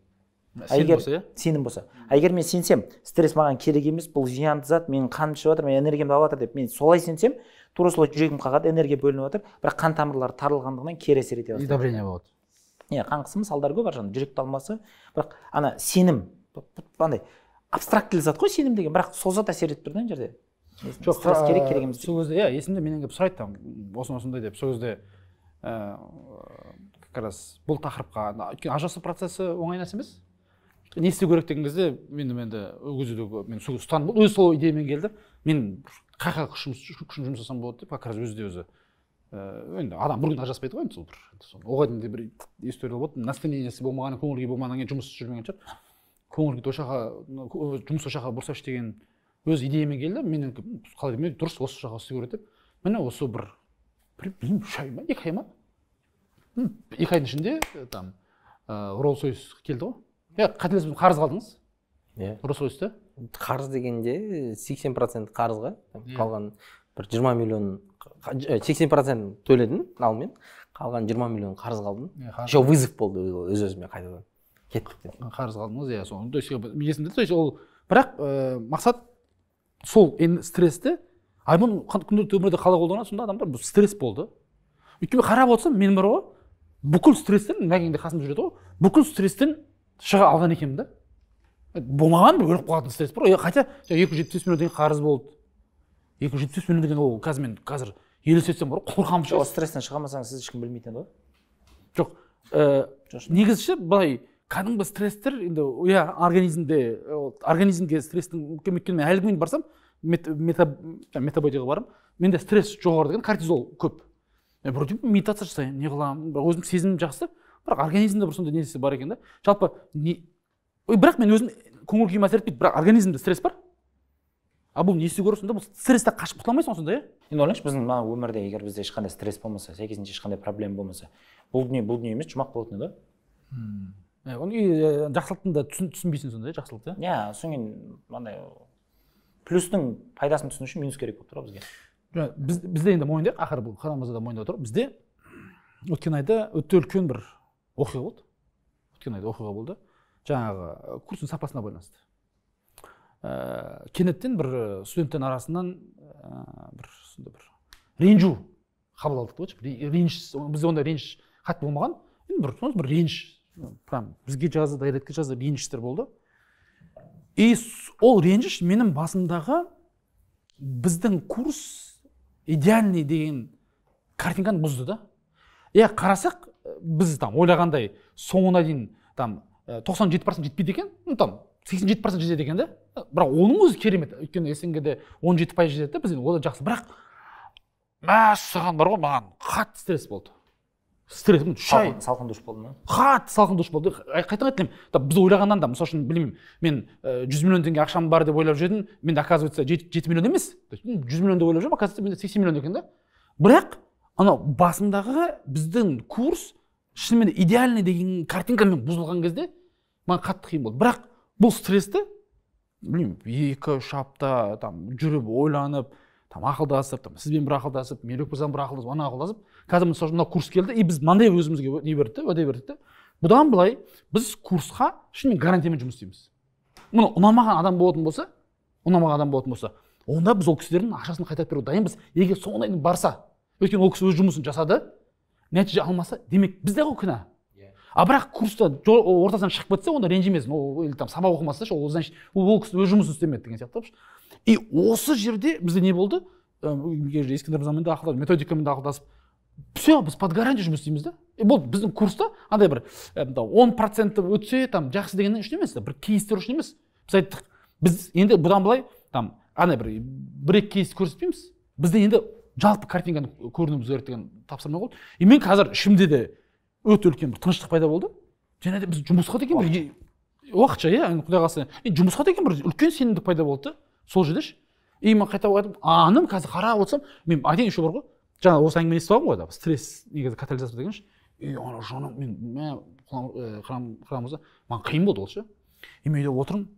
а егер болса, иә? сенім болса а егер мен сенсем стресс маған керек емес бұл зиянды зат менің қаным ішіп жатыр менің энергиямды алып жатыр деп мен солай сенсем тура солай жүрегім қағады энергия бөлініп жатыр бірақ қан тамырлары тарылғандығынан кері әсер ете бастайды давление болады иә қан қысымы салдары көп ар жағында жүрек талмасы бірақ ана сенім андай абстрактілі зат қой сенім деген бірақ сол зат әсер етіп тұр да ана жерде жоқ стресс керек керек емес сол кезде иә есімде менен келіп сұрайды там осындай осындай деп сол кезде как раз бұл тақырыпқа өйткені ажырасу процесі оңай нәрсе емес не істеу керек деген кезде мен енді ол кезде мен ұстаным болды өзі сол идеямен келді мен қай жаққа күшін жұмсасам болады деп как раз өзі де өзі ыыы э, енді адам бір күн ажыраспайды ғой енді сол бір оған дейін де бір история болды настроениесі болмаған көңіл күйі болмағаннан кейін жұмыс жүрмеген шығар көңіл күйді осы жаққа жұмыс осы жаққа бұрсайшы деген өз идеямен келді мен қалай деймін дұрыс осы жаққа істеу керек деп міне осы бір білмеймін үш ай ма екі ай ма екі айдың ішінде там ыыы роллс келді ғой иә қателеспесем қарыз қалдыңыз иә дұрыс өсті қарыз дегенде 80 процент қарызға иә. қалған бір жиырма миллион сексен процент төледім алдымен қалған жиырма миллион қарыз қалдым еще вызов болды өз өзіме қайтадан кеттік деп қарыз қалдыңыз иә соны то есть есімде то есть ол бірақ э, мақсат сол енді стрессті ай бұны күнделікті өмірде қалай қолданады сонда адамдар бұл стресс болды өйткені қарап отырсам мен бар ғой бүкіл стресстен мәкең де қасымда жүреді ғой бүкіл стресстен шыға алған екенмін да болмаған бір өліп қалатын стресс бар хотя екі жүз бес миллион деген қарыз болды екі жүз жетпіс бес миллион деген ол қазір мен қазір елестетсем бар ғой қорқамын ол стресстен шыға алмасаңыз сіз ешкім білмейтін еді ғой жоқ э, ыыы негізі ше былай кәдімгі стресстер енді иә организмде э, организмге стресстің өйткені мен әлі күнге барсам метабодиға барамын менде стресс жоғары деген кортизол көп мен вроде медитация жасаймын не қыламын бірақ өзім сезімім жақсы бірақ организмде бір сондай несі бар екен да жалпы не ой бірақ мен өзім көңіл күйім әсер етпейді бірақ организмде стресс бар а бұл несі керек сонда бұл стресстен қашып құтыла алмайсың сонда иә енді ойлаңызшы біздің мына өмірде егер бізде ешқандай стресс болмаса сәйкесінше ешқандай проблема болмаса бұл дүние бұл дүние емес жұмақ болатын еді ғой ә, жақсылықтың да түсінбейсің сонда иә жақсылықты иә, иә содан кейін андай плюстың пайдасын түсіну үшін минус керек болып тұр ғой бізге біз, бізде енді мойындайық ақыры бұл мырза да мойындап отыр бізде өткен айда өте үлкен бір оқиға болды өткен айда оқиға болды жаңағы курстың сапасына байланысты ә, кенеттен бір студенттер арасынан ә, бір сондай бір ренжу қабыл алдық деп бізде ондай реніш хат болмаған енді бір бір реніш прям бізге жазды дайретке жазды реніштер болды и ол реніш менің басымдағы біздің курс идеальный деген картинканы бұзды да иә қарасақ біз там ойлағандай соңына дейін там Э, тоқсан жеті процент жетпейді екен ну там сексен жеті процент жетеді екен да э, бірақ оның өзі керемет өйткені снг он жеті пайыз жетеді да біз ол жақсы бірақ мәссаған бар ғой маған қатты стресс болды стресс шай салқын душ болды ма қатты салқын душ болды қайтадан айтылемін біз ойлағаннан да мысалы үшін білмеймін мен э, жүз миллион теңге ақшам бар деп ойлап жүрдім менде оказывается жеті миллион емес жүз миллион деп ойлап жүрмін оказывается менде сексен миллион екен да бірақ анау басындағы біздің курс шынымен идеальный деген картинкамен бұзылған кезде маған қатты қиын болды бірақ бұл стрессті білмеймін екі үш апта там жүріп ойланып там ақылдасып там сізбен бір ақылдасып мерек мырзамен бір ақылдасып ана ақылдасып қазір мысалы мына курс келді и біз мынандай өзімізге не берді уәде берді та бұдан былай біз курсқа шынымен гарантиямен жұмыс істейміз мұны ұнамаған адам болатын болса ұнамаған адам болатын болса онда біз ол кісілердің ақшасын қайтарып беруге дайынбыз егер соңына барса өйткені ол кісі өз жұмысын жасады нәтиже алмаса демек бізде ғой кінә а бірақ курста ортасынан шығып кетсе онда ренжімесін ол или там сабақ оқымаса ше ол значит ол кісі өз жұмысын істемеді деген сияқты и осы жерде бізде не болды э, ескендір мырзамен де ақылдасып методикамен де ақылдасып все біз под гарантию жұмыс істейміз да и болды біздің курста андай бір э, он проценті өтсе там жақсы дегеннен үшін емес бір кейстер үшін емес біз айттық біз енді бұдан былай там андай бір бір екі кейс көрсетпейміз бізде енді жалпы картинканы көрінуіміз керек деген тапсырма болды и мен қазір ішімде де өте үлкен бір тыныштық пайда болды және де біз жұмысқа деген бір уақытша иә құдай қаласа енді жұмысқа деген бір үлкен сенімдік пайда болды да сол жерде ше и мен қайта айтып анам қазір қарап отырсам мен айтайын еще бар ғой жаңа осы әңгімені естіп алғанмын ғой да стресс негізі катализатор деген ше и ана жаным мен мә қырам болса маған қиын болды ол ше и мен үйде отырмын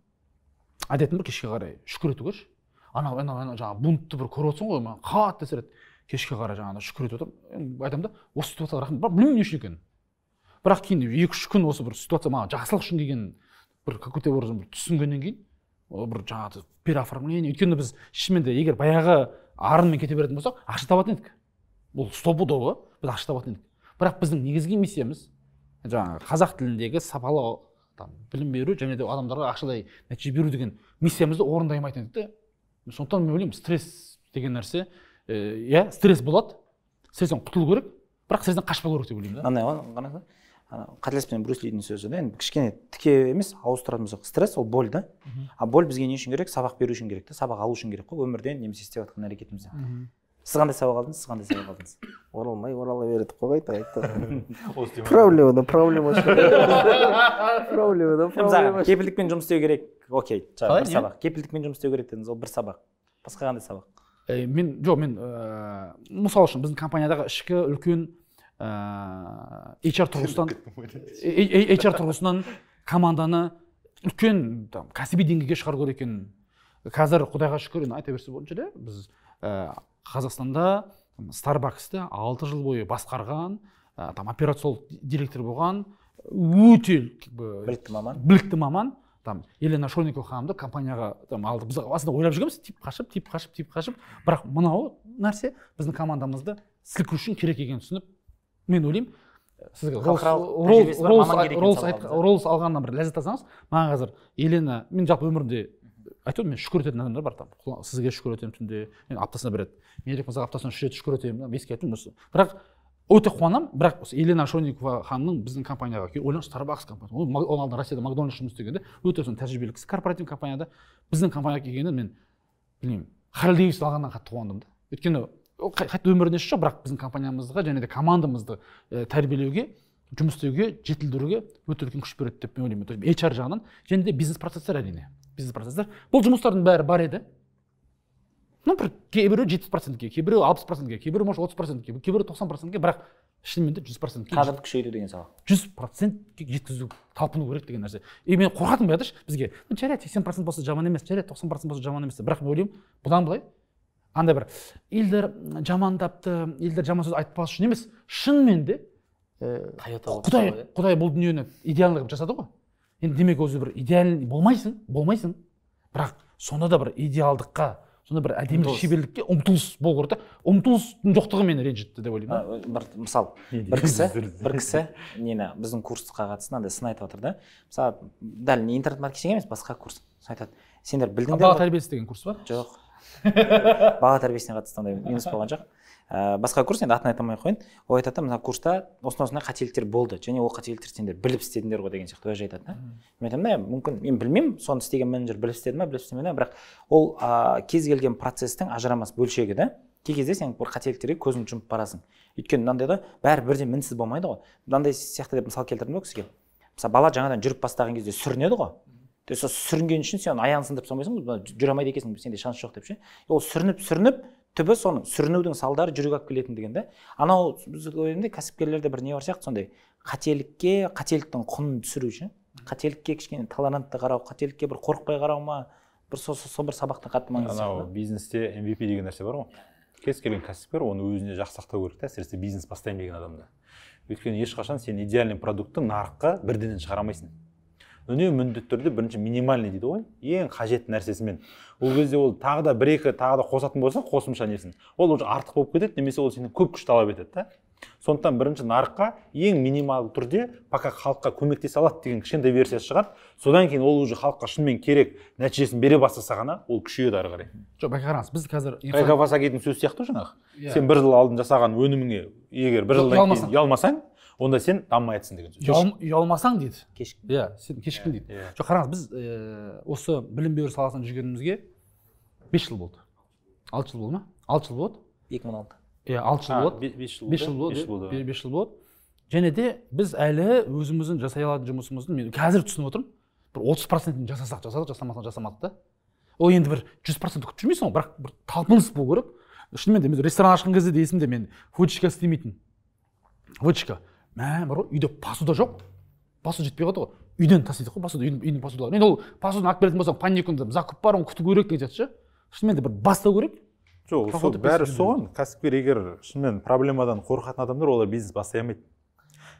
әдетім бар кешке қарай шүкір ету керек анау анау анау жаңағы бунтты бір көріп отырсың ғой маған қатты әсер етті кешке қарай жаңағыдай шүкір етіп отырмын айтамын да осы ситуацияға рахмет бірақ білмеймін не үшін екенін бірақ кейін екі үш күн осы бір ситуация маған жақсылық үшін деген бір какой то бір түсінгеннен кейін бір жаңағы переоформление өйткені біз шынымен де егер баяғы арынмен кете беретін болсақ ақша табатын едік бұл стопудово біз ақша табатын едік бірақ біздің негізгі миссиямыз жаңағы қазақ тіліндегі сапалы там білім беру және де адамдарға ақшалай нәтиже беру деген миссиямызды орындай алмайтын едік те сондықтан мен ойлаймын стресс деген нәрсе э, иә стресс болады стресстен құтылу керек бірақ стресстен қашпау керек деп ойлаймын да мынандай ғой қателеспесем брюс лидің сөзі да енді кішкене тіке емес ауыстыратын болсақ стресс ол боль да а боль бізге не үшін керек сабақ беру үшін керек та сабақ алу үшін керек қой өмірден немесе істеп жатқан әрекетімізден сіз қандай сабақ алдыңыз сіз қандай сабақ алдыңыз оралмай орала береді қой қайта қайта проблема да проблема кепілдікпен жұмыс істеу керек окей бір сабақ кепілдікпен жұмыс істеу керек дедіңіз ол бір сабақ басқа қандай сабақ мен жоқ мен ыыы э, мысалы үшін біздің компаниядағы ішкі үлкен HR тұрғысынан HR тұрғысынан команданы үлкен там кәсіби деңгейге шығару керек екенін қазір құдайға шүкір енді айта берсе болады иә? біз ә, қазақстанда старбаксты алты жыл бойы басқарған ә, там директор болған өте білікті маман білікті маман там елена шойникова ханымды компанияға там алды біз басында ойлап жүргенбіз тип қашып тип қашып тип қашып бірақ мынау нәрсе біздің командамызды сілку үшін керек екенін түсініп мен ойлаймын сізге роллс алғаннан бір ләззат алсаңыз маған қазір елена мен жалпы өмірімде айтып мен шүкір ететін адамдар бар там сізге шүкір етемін түнде мен аптасына бір рет медік мырзаға аптасына үш рет шүкір етемін еске айттым бірақ өте қуанамын бірақ осы елена шонникова ханымның біздің компанияға келіп ойлаңызшы старбакс компания ол алдында россияда макдональдс жұмыс істегенде өте сондай тәжірибелі кісі корпоративный компанияда біздің компанияға келгенде мен білмеймін халил дэвисті алғаннан қатты қуандым да өйткені ол қайта өміріне жоқ бірақ біздің компаниямызға және де командамызды ә, тәрбиелеуге жұмыс істеуге жетілдіруге өте үлкен күш береді деп мен ойлаймын то есть HR жағынан және де бизнес процесстер әрине бизнес процесстер бұл жұмыстардың бәрі бар еді ну бір кейбіреу жетпіс процентке кейбіреу алпыс процентке кейбіреу может отыз процентке кейбіреу тоқсан процентке бірақ шынымен де жүз процентке кадрды күшейту деген сабақ жүз процентке жеткізу талпыну керек деген нәрсе и мен қорқатынмын бізге ну жарайды сексен процент болса жаман емес жарайды тоқсан процент болса жаман емес бірақ мен ойлаймын бұдан былай андай бір елдер жамандапты елдер жаман сөз айтпас үшін емес шынымен де э, құдай иә? құдай бұл дүниені идеалды қылып жасады ғой енді демек өзі бір идеальный болмайсың болмайсың бірақ сонда да бір идеалдыққа сонда бір әдемі шеберлікке ұмтылыс болу керек та ұмтылыстың жоқтығы мені ренжітті деп ойлаймын бір мысал бір кісі бір кісі нені біздің курсқа қатысты мынандай сын айтып жатыр да мысалы дәл интернет маркетинг емес басқа курс айтады сендер білдіңдер бала тәрбиесі деген курс па жоқ бала тәрбиесіне қатысты ондай минус болған жоқ ә, басқа курс енді атын айта алмай ақ қояйын ол айтады мына курста осындай осындай қателіктер болды және ол қателіктер сендер біліп істедіңдер ғой деген сияқты уәж айтады да мен айтамын да мүмкін мен білмеймін соны істеген менеджер біліп істеді ма біліп істемеді бірақ ол ә, кез келген процестің ажырамас бөлшегі да кей кезде сен бір қателіктерге көзіңді жұмып барасың өйткені да бәрі бірден мінсіз болмайды ғой мынандай сияқты деп мысал келтірдім ғой кісіге мысалы бала жаңадан жүріп бастаған кезде сүрінеді ғой то есть сол сүрінген үшін сен аяғын сындырып тастамайсың ғой жүре алмайды екенсің сенде шанс жоқ деп ше ол сүрініп сүрініп түбі соның сүрінудің салдары жүрек алып келетін деген да анау біз ойлаймын кәсіпкерлерде бір не бар сияқты сондай қателікке қателіктің құнын түсіру ше қателікке кішкене талантты қарау қателікке бір қорықпай қарау ма бір сол со, бір сабақты қатты маңызды анау бизнесте мвп деген нәрсе бар ғой кез келген кәсіпкер оны өзіне жақсы сақтау керек та әсіресе бизнес бастаймын деген адамда өйткені ешқашан сен идеальный продуктты нарыққа бірден шығара алмайсың үнемі міндетті түрде бірінші минимальный дейді ғой ең қажетті нәрсесімен ол кезде ол тағы да бір екі тағы да қосатын болса қосымша несін ол уже артық болып кетеді немесе ол сенен көп күш талап етеді да сондықтан бірінші нарыққа ең минималды түрде пока халыққа көмектесе алады деген кішкентай версиясы шығады содан кейін ол уже халыққа шынымен керек нәтижесін бере бастаса ғана ол күшейеді ары қарай жоқ байқа қараңыз біз қазір кавасакидің сөзі сияқты ғой жаңағы иә. сен бір жыл алдын жасаған өніміңе егер бір жылдан кейін ұялмасаң онда сен дамымай жатрсың деген сөз ұялмасаң дейді кешіктің иә сен кешіктің иә, дейді yeah. Иә. жоқ қараңыз біз э, осы білім беру саласында жүргенімізге бес жыл болды алты жыл болды ма алты жыл болды екі мың алты иә алты жыл болды бес жыл бес иә. жыл болды бес жыл болды және де біз әлі өзіміздің жасай алатын жұмысымызды мен қазір түсініп отырмын бір отыз процентін жасасақ жасадық жасамасақ жасамадық та ол енді бір жүз процент күтіп жүрмейсің ғой бірақ бір талпыныс болу керек шынымен де мен ресторан ашқан кезде де есімде мен фучка істемейтінмін вычка мә бар ғой үйде посуда жоқ посуда жетпей қалды ғой үйден тастайды ғой посуда үйдің посудаларын енді ол посуданы алып келетін болсаң понедельник закуп бар оны күту керек деген сияқты ше шынымен де бір бастау керек жоқ сол бәрі соған кәсіпкер егер шынымен проблемадан қорқатын адамдар олар бизнес бастай алмайды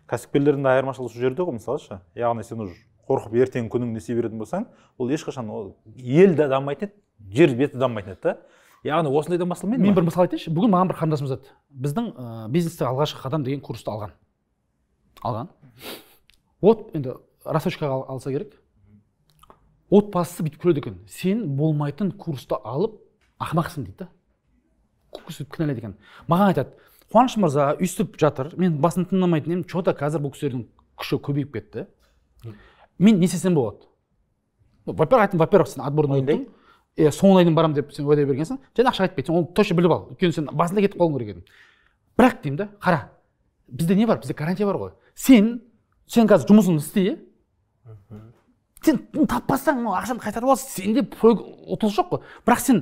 кәсіпкерлердің де айырмашылығы сол жерде ғой мысалы ше яғни сен уже қорқып ертең күніңді істей беретін болсаң ол ешқашан ол ел де дамымайтын еді жер беті дамымайтын еді да яғни осындайдан басталмайды мен бір мысал айтайыншы бүгін маған бір қарындасым жазады біздің ә, бизнесте алғашқы қадам деген курсты алған алған от енді рассрочкаға алса керек отбасы бүйтіп күледі екен сен болмайтын курсты алып ақымақсың дейді да сөйтіп кінәлайды екен маған айтады қуаныш мырза өйстіп жатыр мен басын тыңдамайтын едім че то қазір бұл кісілердің күші көбейіп кетті мен не істесем болады во первых айттым во первых сен отборный өттің иә соңына дейін барамын деп сен уәде бергенсің және ақша қайтпайды сен оны точно біліп ал өйткені сен басында кетіп қалуың керек едің бірақ деймін да қара бізде не бар бізде гарантия бар ғой сен сен қазір жұмысыңды істе сен таппасаң мына ақшаны қайтарып аласың сенде ұтылыс жоқ қой бірақ сен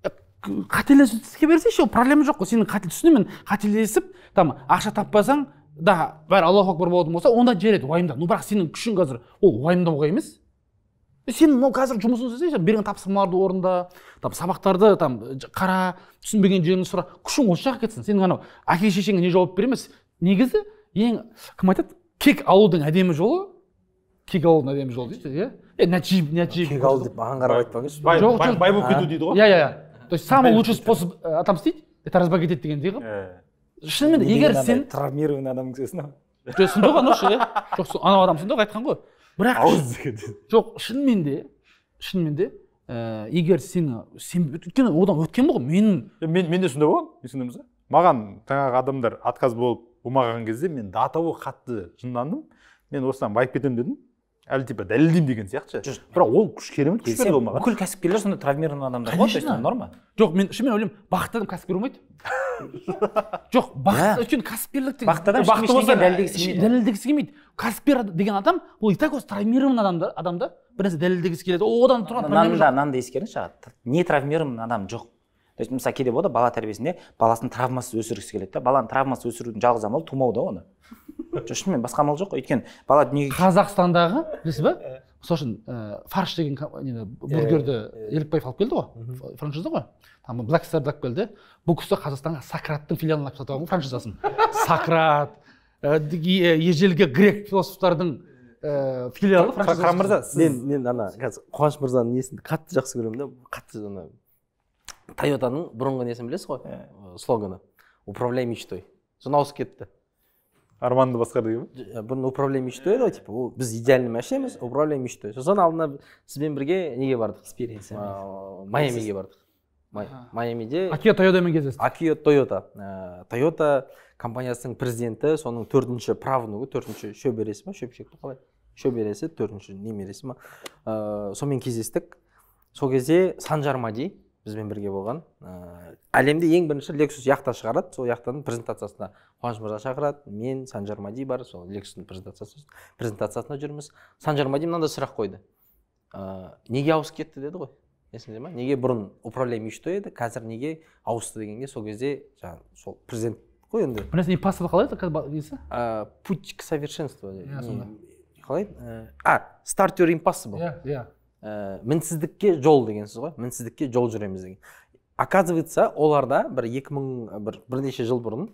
қателесіп э, қателеске берсейші проблема жоқ қой сенің қате түсінемін қателесіп там ақша таппасаң да бәрі аллаху акбар болатын болса онда жарайды уайымда ну бірақ сенің күшің қазір ол уайымдауға емес сен мынау қазір жұмысыңды істеші берген тапсырмаларды орында там сабақтарды там қара түсінбеген жеріңді сұра күшің осы жаққа кетсін сенің анау әке шешеңе не жауап бере емес негізі ең кім айтады кек алудың әдемі жолы кек алудың әдемі жолы дейді иә е нәтиже нәтиже кек алу деп маған қарап айтпаңызшы бай жоқ бай болып кету дейді ғой иә иә то есть самый лучший способ э, отомстить это разбогатеть дегендей ғой э. иә шынымен егер сен травмированный адам кісісің ғой сондай ғой анау ше иә? жоқ анау адам сондай ғой айтқан ғой бірақ ауыз жоқ шынымен де шынымен де э, егер сен сен өйткені одан өткен ғой менің мен мен сондай болған есіңде болса маған жаңағы адамдар отказ болып болмаған кезде мен до того қатты жындандым мен осыдан байып кетемін дедім әлі типа дәлелдеймін деген сияқты ше бірақ ол күш керемет күш берді ол маған бүкіл кәсіпкерлер сондай травмированный адамдар ғой то есть норма жоқ мен шынымен ойлаймын бақытты адам кәсіпкер болмайды жоқ бақыт өйткені кәсіпкерлік деген бақытты адам бақытты болса дәлелдегісі келмейді кәсіпкер деген адам ол и так осы травмированный адам адамда бір нәрсе дәлелдегісі келеді одан тұрған да ескеріңізші аға не травмированный адам жоқ то есть мысалы кейде болады бала тәрбиесінде баласын травмасыз өсіргісі келеді да баланың травмасыз өсірудің жалғыз амалы тумау да оны шынымен басқа амал жоқ өйткені бала дүниеге қазақстандағы білесіз ба э. мысалы үшін э, фарш деген нені э, бургерді елікбаев алып келді ғой франшиза ғой там блэк старды алып келді бұл кісі қазақстанға сократтың филиалын алып сатып алған ғой франшизасын сократ ежелгі грек философтардың ыыы филиалы мырза мен мен ана қазір қуаныш мырзаның несін қатты жақсы көремін да қатты ана тойотаның бұрынғы несін білесіз ғой ә. слоганы управляй мечтой соны ауысып кетті арманды басқар деген ба бұрын управляй мечтой еді ғой типа ол біз идеальный машинамыз управляй мечтой сосын алдына сізбен бірге неге бардық экспириенция майамиге бардық майамиде акио тойотамен кездестік акио тойота э, тойота компаниясының президенті соның төртінші правнугы төртінші шөбересі ма шөпшек қалай шөбересі төртінші немересі ма ыыы э, сонымен кездестік сол кезде санжар мади бізбен бірге болған ә, әлемде ең бірінші лексус яхта шығарады сол яхтаның презентациясына қуаныш мырза шақырады мен санжар мади бар сол лексустың презентациясы презентациясына жүрміз санжар мади мынандай сұрақ қойды ә, неге ауысып кетті деді ғой есіңізде ма неге бұрын управление что еді қазір неге ауысты дегенге сол кезде жаңағы сол президент қой енді бір нәрсе паспорт қалай несі э, путь к қалай а стартер иә иә ә, мінсіздікке жол дегенсіз ғой мінсіздікке жол жүреміз деген оказывается оларда бір екі мың бір бірнеше жыл бұрын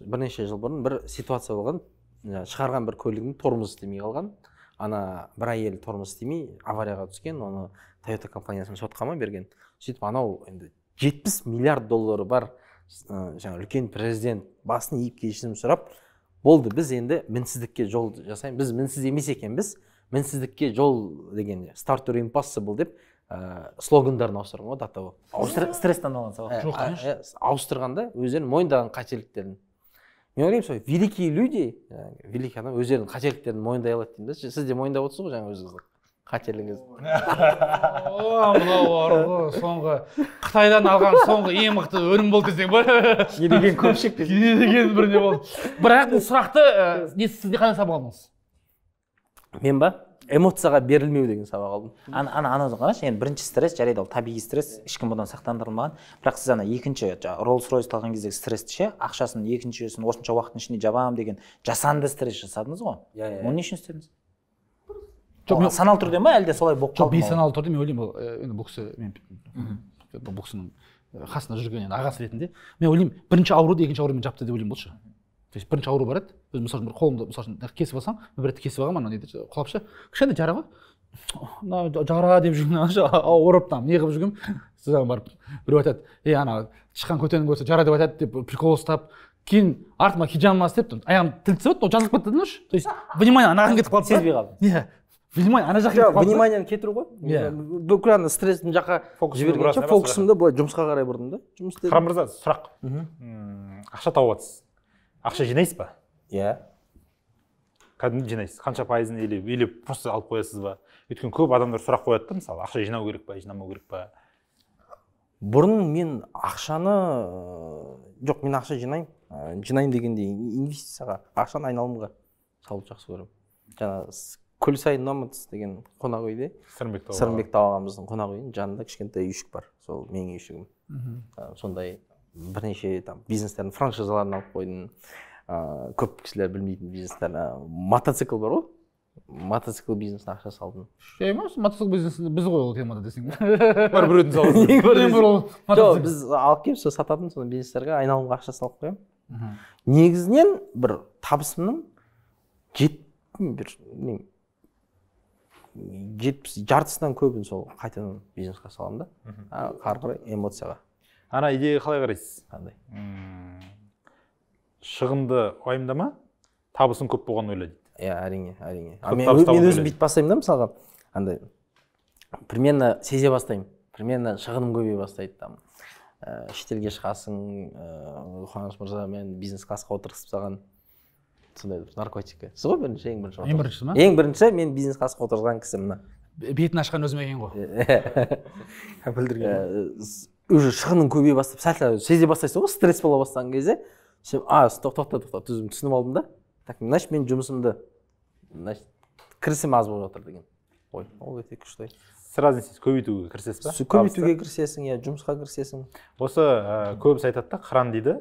бірнеше жыл бұрын бір ситуация болған ә, шығарған бір көлігінің тормозы істемей қалған ана бір әйел тормоз істемей аварияға түскен оны тойота компаниясының сотқа ма берген сөйтіп анау енді 70 миллиард доллары бар ә, жаңағы үлкен президент басын иіп кешірім сұрап болды біз енді мінсіздікке жол жасаймыз біз мінсіз емес екенбіз мінсіздікке жол деген стартер ту impossible деп ыыы слогандарын ауыстырған ғой до того стресстан алған сабақ ә, жоқ ауыстырғанда өздерінің мойындаған қателіктерін мен ойлаймын сол великие люди великий адам өздерінің қателіктерін мойындай алады деймін да сіз де мойындап отырсыз ғой жаңа өзіңіздің қателігіңізді мынау бар ғой соңғы қытайдан алған соңғы ең мықты өнім болды десең ба не деген көп шекпе не деген бір не болды бірақ бұл сұрақты не қандай сабақ алдыңыз мен ба эмоцияға берілмеу деген сабақ алдым ана ана ана қарашы енді бірінші стресс жарайды ол табиғи стресс ешкім бұдан сақтандырылмаған бірақ сіз ана екінші роллс ройсты алған кездегі стрессті ше ақшасын екіншісін осынша уақыттың ішінде жабамын деген жасанды стресс жасадыңыз ғой иә иә, иә. оны не үшін істедіңіз жоқ мен саналы түрде ма әлде солай болып қалды жоқ бейсаналы түрде мен ойлаймын ол э, енді бұл кісі мен бұл кісінің э, қасында жүрген енді ағасы ретінде мен ойлаймын бірінші ауруды екінші аурумен жапты деп ойлаймын болшы то есть бірінші ауру барады өзім мысалы бір қолымды мысалы үшін кесіп алсам бір бетті кесіп алғанмын ана неде құлап ше кішкентай жара ғой мына жара деп жүрмін ауырып там не қылып жүргемін содан барып біреу айтады ей ана тышқан көтені көрсе жара деп айтады деп прикол ұстап кейін артыма хиджама істеп аяғым тіл тісіп еді ол жазылып кетті да то есть внимание ана жағын кетіп қалды сезбей қалды иә внимание ана жаққа кетіп қалды кетіру ғой иә бүкіл ана стресстің жаққа жібергенше фокусымды былай жұмысқа қарай бұрдым да жұмыс істедім мырза сұрақ ақша тауып жатсыз ақша жинайсыз ба иә кәдімгі жинайсыз қанша пайызын или или просто алып қоясыз ба өйткені көп адамдар сұрақ қояды да мысалы ақша жинау керек па жинамау керек па бұрын мен ақшаны жоқ мен ақша жинаймын жинаймын дегенде инвестицияға ақшаны айналымға салуды жақсы көремін жаңағы көлсай номадс деген қонақ үйде сырымбек сырымбек ағамыздың қонақ үйінің жанында кішкентай үйшік бар сол менің үйшігім сондай бірнеше там бизнестердің франшизаларын алып қойдым ыыы көп кісілер білмейтін бизнестер мотоцикл бар ғой мотоцикл бизнесіне ақша салдым жай ма мотоцикл бизнесі біз ғой ол темада десең бар біреудің салып жоқ біз алып келіп сол сататын сол бизнестерге айналымға ақша салып қоямын негізінен бір табысымның жет бір жетпіс жартысынан көбін сол қайтадан бизнесқа саламын да ары қарай эмоцияға ана идеяға қалай қарайсыз андай шығынды уайымдама табысың көп болғанын ойла дейді иә әрине әрине мен, өзім бүйтіп бастаймын да мысалға андай примерно сезе бастаймын примерно шығыным көбейе бастайды там ә, шетелге шығасың ыыы э, қуаныш мырза мен бизнес классқа отырғызып тастаған сондай наркотика сіз ғой бірінші ең бірінші ең бірінші ма ең бірінші мен бизнес классқа отырғызған кісі мына бетін ашқан өзіме екен ғой білдірген э, уже шығының көбейе бастап сәл сезе бастайсың ғой стресс бола бастаған кезде сен а тоқта тоқта түзім түсініп алдым да так значит мен жұмысымды значит кірісім аз болып жатыр деген ой ол өте күшті сразу не көбейтуге кірісесіз ба көбейтуге кірісесің иә жұмысқа кірісесің осы ә, көбісі айтады да қыран дейді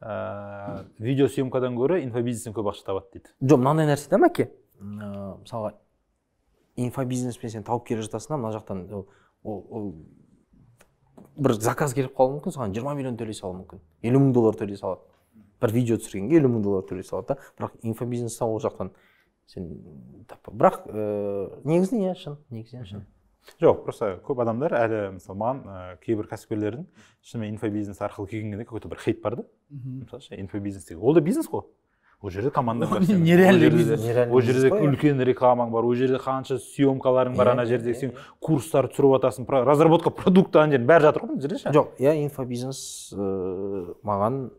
ә, видеосъемкадан гөрі инфобизнестен көп ақша табады дейді жоқ мынандай нәрсе да мәке мысалға инфобизнеспен сен тауып келе жатасың да мына жақтан ол ол бір заказ келіп қалуы мүмкін саған жиырма миллион төлей салуы мүмкін елу мың доллар төлей салады бір видео түсіргенге елу мың доллар төлей салады да бірақ инфобизнеста ол жақтан сен бірақ ә, негізінен иә шын негізінен шын жоқ просто көп адамдар әлі мысалы маған ә, э, кейбір кәсіпкерлердің шынымен инфобизнес арқылы келген кезде какой то бір хейт бар да мысалы ше инфобизнес деген ол да бизнес қой ол жерде команда бар нереальный бизнес ол жерде үлкен рекламаң бар ол жерде қанша съемкаларың бар ана жерде сен курстар түсіріп жатасың разработка продукта ана жерде бәрі жатыр ғой мына жерде ше жоқ иә инфобизнес э, маған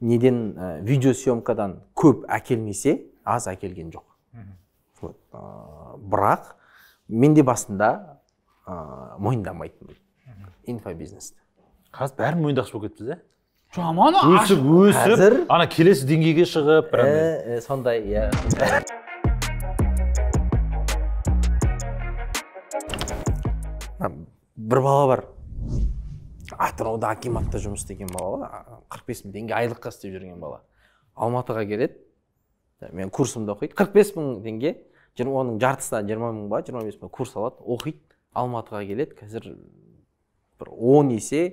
неден видео э, видеосъемкадан көп әкелмесе аз әкелген жоқ вот э, бірақ мен де басында ыыы мойындамайтынмын инфобизнесті қазір бәрін мойындағыш болып кетіпсіз иә жаман өсіп өсіп ана келесі деңгейге шығып прям ә, ә, сондай иә бір бала бар атырауда акиматта жұмыс істеген бала қырық бес мың теңге айлыққа істеп жүрген бала алматыға келеді мен курсымды оқиды қырық бес мың теңге оның жартысына жиырма мың ба жиырма бес мың курс алады оқиды алматыға келеді қазір бір он есе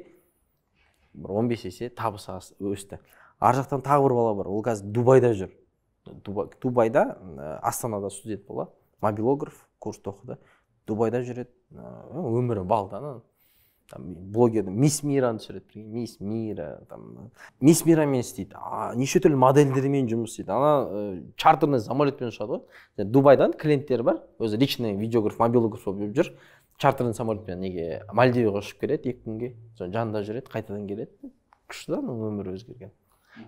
бір он бес есе табысы өсті ар жақтан тағы бір бала бар ол қазір дубайда жүр дубайда ә, астанада студент бала мобилограф курста оқыды дубайда жүреді ә, өмірі балда там блогерді мисс мираны түсіреді мисс мира там мисс мирамен істейді неше түрлі модельдермен жұмыс істейді ана ә, чартерный самолетпен ұшады ғой дубайдан клиенттері бар өзі личный видеограф мобилограф болып жүр чартерный самолетпен неге мальдиваға ұшып келеді екі күнге сон жанында жүреді қайтадан келеді күшті да оның өмірі өзгерген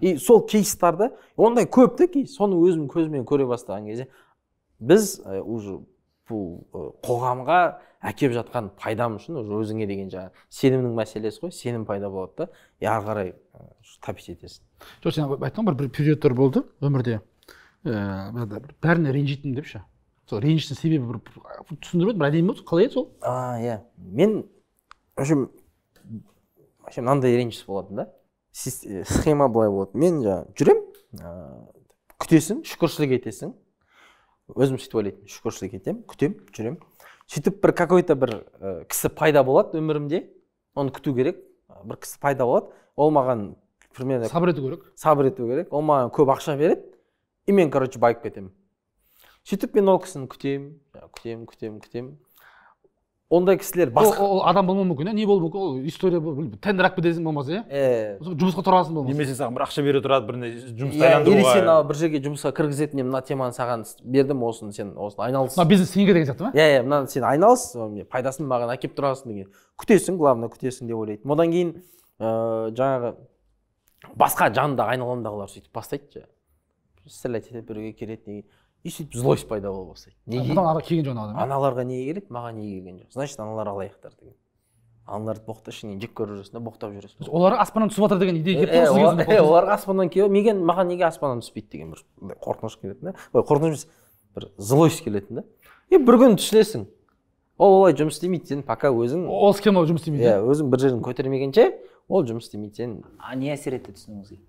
и сол кейстарды ондай көп та кейс соны өзім көзіммен көре бастаған кезде біз э, уже бұл э, қоғамға әкеп жатқан пайдам үшін уже өзіңе деген жаңағы сенімнің мәселесі ғой сенім пайда болады да и ары қарай э, тапить етесің жоқ сен айттың ғой бір периодтар болды өмірде ііі бәріне ренжитінмін деп ше сол реніштің себебі бір түсіндіріп еді бір әдемі болды қалай еді сол а иә мен в общем вообще мынандай реніш болатын да схема былай болады мен жаңағы жүремін ыыы күтесің шүкіршілік етесің өзім сөйтіп ойлайтынмын шүкіршілік етемін күтемін жүремін сөйтіп бір какой то бір ә, кісі пайда болады өмірімде оны күту керек бір кісі пайда болады ол маған примерно сабыр ету керек сабыр ету керек ол маған көп ақша береді и мен короче байып кетемін сөйтіп мен ол кісіні күтемін күтемін күтемін күтемін ондай кісілер басқа ол адам болмауы мүмкін иә не болуы мүмкін ол история тендер алып кетесің болмаса иә иә жұмысқа тұрасың болмаса немесе саған бір ақша бере тұрады жұмыс жұмысты или сен бір жерге жұмысқа кіргізеді мына теманы саған бердім осыны сен осыны айналыс мына бизнес сенікі деген сияқты ма иә иә мынаны сен айналыс пайдасын маған әкеліп тұрасың деген күтесің главное күтесің деп ойлайды одан кейін ыыы э, жаңағы басқа жанындағы айналамдағылар сөйтіп бастайды жаңағы стрелять етеді біреуге келеді и сөйтіп злость пайда бола бастайды неге бұдан ары келген жоқ иә. аналарға не керек маған неге келген жоқ значит аналар алаяқтар деген аналарды боқта ішіңнен жек көріп жүресің да боқтап жүресің олар аспаннан түсіп жатыр деген идея э, келіп э, тұр э, оларға аспаннан келіп меген маған неге аспаннан түспейді деген бір қорқыныш келетін да ой қорқыныш емес бір злость келетін да и бір күні түсінесің ол олай жұмыс істемейді сен пока өзің ол схема жұмыс істемейді иә өзің бір жерін көтермегенше ол жұмыс істемейді сен не әсер етті түсінуіңізге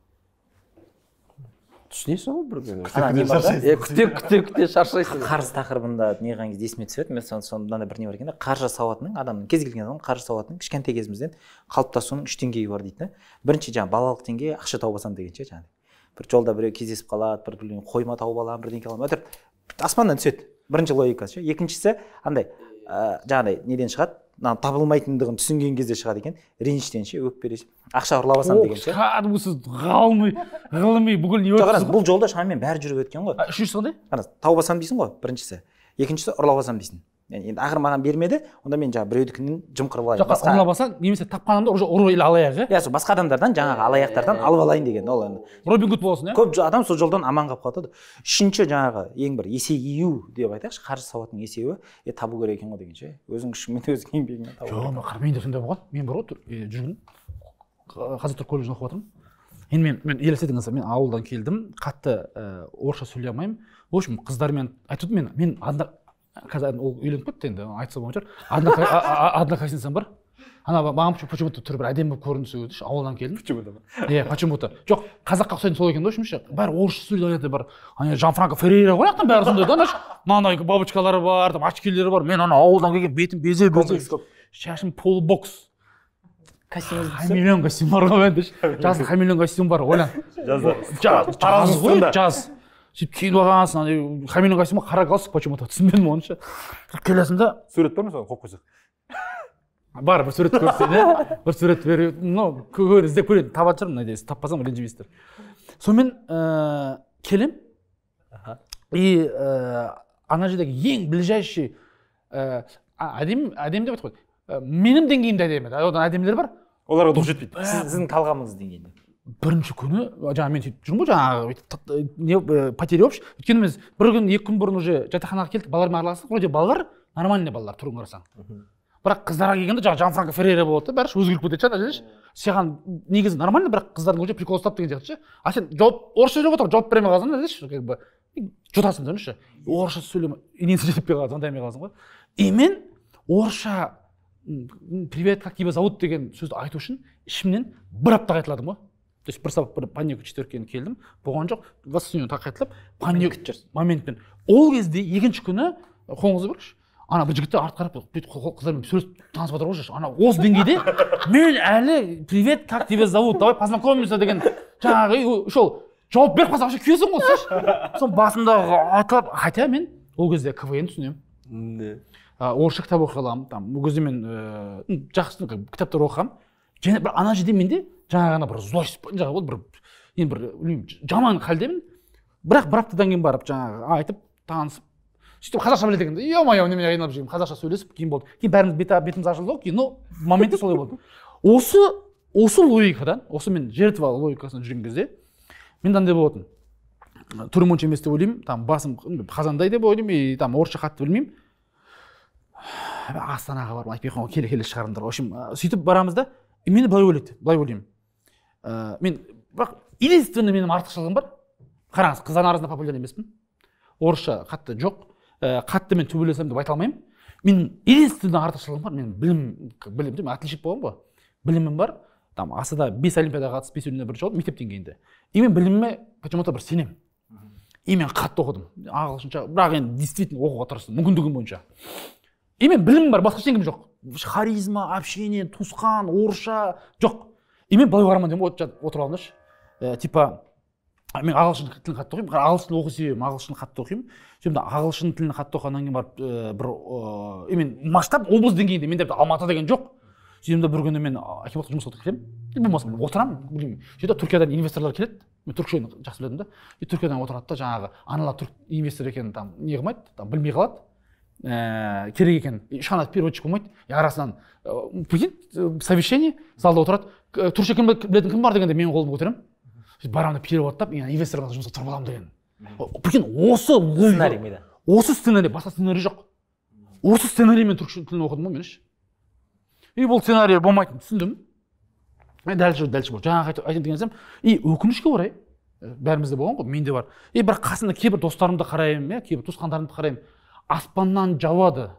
түсінесің ғой бірдеңе күте күте күте шаршайсың қарыз тақырыбында не қылған кезде есіме түседі мен соны мынандай бірне бар екен да қаржы сауатының адамның кез келген адамның қаржы сауатының кішкентай кезімізден қалыптасуының үш деңгейі бар дейді да бірінші жаңағы балалық деңгей ақша тауып алсам деген ше жаңағыдай бір жолда біреу кездесіп қалады бір білмеймін қойма тауып аламын бірдеңе аламын әйтеуір аспаннан түседі бірінші логикасы ше екіншісі андай ә, жаңағыдай неден шығады мына табылмайтындығын түсінген кезде шығады екен реніштен ше өкпелесіп ақша ұрлап алсам деген ше кәдімгі сіз ғалыми ғылыми бүкіл не қараңыз бұл жолда шамамен бәрі жүріп өткен ғой үшіншісі қандай қараңыз тауып алсам дейсің ғой біріншісі екіншісі ұрлап алсам дейсің енді ақыры маған бермеді онда мен жаңағы біреудікінен жымқырып алайын басқа ұрлап алсаң немесе тапқанымды уже ұры или алаяқ иә иә сол басқа адамдардан жаңағы алаяқтардан алып алайын деген ол енді робин гуд боласың иә көп адам сол жолдан аман қалып қалады үшінші жаңағы ең бір есею деп айтайықшы қаржы сауатының есеуі е табу керек екен ғой деген ше өзің күшіңмен өзің еңбегіңмен табу жоқ ақыры мен де сондай болған мен бар ғой жүргін қазақ колледжін оқып жатырмын енді мен мен елестетіңіз мен ауылдан келдім қатты ыыы э, орысша сөйлей алмаймын в общем қыздармен айтып мен мен қазір ол үйленіп кетті енді айтса болған шығар одноклассницам бар ана маған почему то түрі бір әдемі болып көрінді сол кезде ауылдан келдім почему то иә почему то жоқ қазаққа ұқсайтын сол екен да в общем ше бәрі орысша сөйлейді әнеде бар ана жан франко феррейра ғой ана бәрі сондай да ана мынандай бабочкалары бар деп очкилері бар мен ана ауылдан келген бетім безе шашым полубокс костюм хамелеон костюм бар ғой менде ше хамелеон костюм бар ойлан жаз ғой жаз сөйтіп киініп алғансың андай хамилин костюмі қара галстук почему то түсінбедім оны ше келесің да сурет бар ма соған қойып қойсақ бар бір сурет көрсетейін иә бір сурет но ну іздеп көрейін табатын шығармын надеюсь таппасам ренжімейсіздер сонымен ыыы келемін и ана жердегі ең ближайший ыыы әдемі әдемі деп айтады ғой менің деңгейімде әдемі одан әдемілер бар оларға дух жетпейді сіздің талғамыңыз деңгейінде бірінші күні жаңағы мен сөйтіп жүрмін ғой жаңағы бүйтіп не потеря общий өйткені біз бір күн екі күн бұрын уже жатақханаға келдік балалармен араластық вроде балалар нормальный балалар түрін қарасаң бірақ қыздарға келгенде жаңағы жан франко феррера болады да бәрі өзгеріп кетеді ше ана саған негізі нормально бірақ қыздардың уже прикол ұстап деген сияқты ше а сен жауап орысша сөйлеп отырып жауап бере алмай қалсаң ше как бы жұтасың түсініші орысша сөйлемей несі жетпей қалады звондай алмай қаласың ғой и мен орысша привет как тебя зовут деген сөзді айту үшін ішімнен бір апта қайталадым ғой то есть бір сабақ бір панник четверкені келдім болған жоқ восстановление таққа айтылып моментпен ол кезде екінші күні қолыңызды беріңізші ана бір жігіттер артқа қарап бүйтіп қыздармен сөйлесіп танысып жатыр ғой ана осы деңгейде мен әлі привет как тебя зовут давай познакомимся деген жаңағы ушел жауап беріп қалса вообще күйесің ғой ше соның басындағы атылып хотя мен ол кезде квн түсінемін орысша кітап оқи аламын там ол кезде мен ыыы жақсы кітаптар оқығанмын және бір ана жерде менде жаңағы ана бір злость жаңағы болды бір енді бір білмеймін жаман халдемін бірақ бір аптадан кейін барып жаңағы айтып танысып сөйтіп қазақша біледі екен е мое немен айналып жүргенмін қазақша сөйлесіп кейін болды кейін бәріміз бетіміз ашылды ғой кейін но моментте солай болды осы осы логикадан осы мен жертва логикасында жүрген кезде мен андай болатын түрім онша емес деп ойлаймын там басым қазандай деп ойлаймын и там орысша қатты білмеймін астанаға барып айтпай ақ қояйын келе келе шығарыңдар в общем сөйтіп барамыз да и мені былай ойлайды былай ойлаймын ә, мен бірақ единственный менің артықшылығым бар қараңыз қыздар арасында популярный емеспін орысша қатты жоқ ә, қатты мен төбелесемін деп айта алмаймын менің единственный артықшылығым бар менің білім білім мен отличник болғанмын ғой білімім бар там асада бес олимпиадаға қатысып бесеуінен бірінші болдым мектеп деңгейінде и мен біліміме почему то бір сенемін и мен қатты оқыдым ағылшынша бірақ енді действительно оқуға тырыстым мүмкіндігім бойынша и мен білімім бар басқа ештеңем жоқ харизма общение туысқан орысша жоқ и мен былай барамын деймін отырып алыңдаршы ә, э, типа мен ағылшын тілін қатты оқимын ағылшын оқу себебім ағылшын қатты оқимын сөйтіп ағылшын тілін қатты оқығаннан кейін барып ә, бір ә, мен масштаб облыс деңгейінде менде алматы деген жоқ сөйтемін да бір күні мен акиматқа жұмысқа келемін болмаса отырамын білмеймін сөйтіп түркиядан инвесторлар келеді мен түркше жақсы біледім да и түркиядан отырады да жаңағы аналар түрік инвестор екенін там не қылмайды там білмей қалады ә, керек екен ешқандай переводчик болмайды арасынан ә, совещание залда отырады түрікше кім білетін кім бар дегенде мен қолымды көтеремін сөйтіп барамын да переводтап инвесторға жұмысқа тұрып аламын деген прикинь осы сценарий осы сценарий басқа сценарий жоқ осы сценариймен түрік тілін оқыдым ғой мен ше и бұл сценарий болмайтынын түсіндім и дальше дальше болды жаңағы айтайын деген нәрсем и өкінішке орай бәрімізде болған ғой менде бар и бірақ қасымда кейбір достарымды қараймын иә кейбір туысқандарымды қараймын аспаннан жауады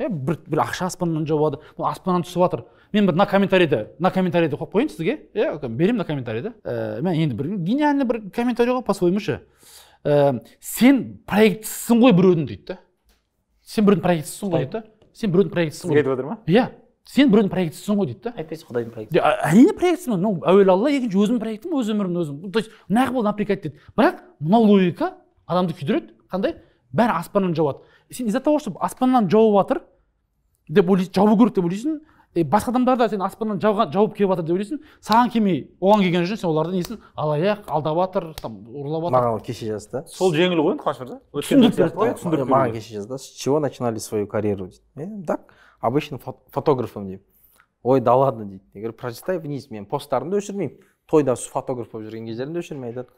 иә бір, бір ақша аспаннан жауады бұл аспаннан түсіп жатыр мен бір мына комментарийді мына комментарийді қойып қояйын сізге иә э, беремін мына комментарийді ә, мен енді бір гениальный бір комментарий ғой по своему ше ә, сен проектісісің ғой біреудің дейді да сен біреудің проектісісің ғой дейді да сен біреудің проектісісің ғой сізге айтып жатыр ма иә сен біреудің проектісісің ғой дейді да айтпайсыз құдайдың проектісі әрине проектісімін ну әуелі алла екінші өзімнің проектім өз өмірім өзім то есть нағып ол напрягать дейді бірақ мынау логика адамды күйдіреді қандай бәрі аспаннан жауады сен из за того что аспаннан жауып жатыр деп ойлайсың жабу керек деп ойлайсың э, басқа адамдар да сен аспаннан жауған жауып келіп жатыр деп ойлайсың саған келмей оған келген үшін сен олардың несін алаяқ алдап жатыр там ұрлап жатыр маған кеше жазды сол жеңіл ғой енді қашыр да түсіндіріп берді ғой түсіндіріп маған кеше жазды с чего начинали свою карьеру дейді мен так обычным фотографом деймін ой да ладно дейді я говорю прочитай вниз мен посттарымды өшірмеймін тойда фотограф болып жүрген кездерімді өшірмей айтады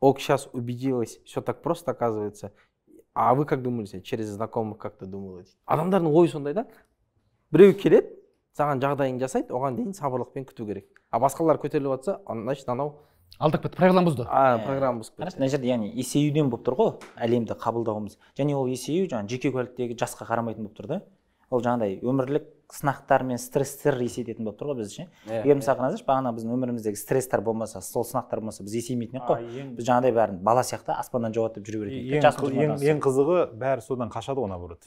ок сейчас убедилась все так просто оказывается а вы как думали через знакомых как то думал адамдардың ойы сондай да біреу келеді саған жағдайын жасайды оған дейін сабырлықпен күту керек а басқалар көтеріліп жатса значит анау алдап кетті программа бұзды а программа бұзып кетті мына жерде яғни есеюден e болып тұр ғой әлемді қабылдауымыз және ол есею e жаңағы жеке куәліктегі жасқа қарамайтын болып тұр да ол жаңағыдай өмірлік сынақтар мен стресстер есейтетін болып тұр ғой біз ше иә, егер иә. мысалы қараңыздаршы бағана біздің өміріміздегі стресстер болмаса сол сынақтар болмаса біз есеймейтін едік қой біз жаңағыдай бәрін бала сияқты аспаннан жауады жүре беретін ең, ең қызығы бәрі содан қашады ғой наоборот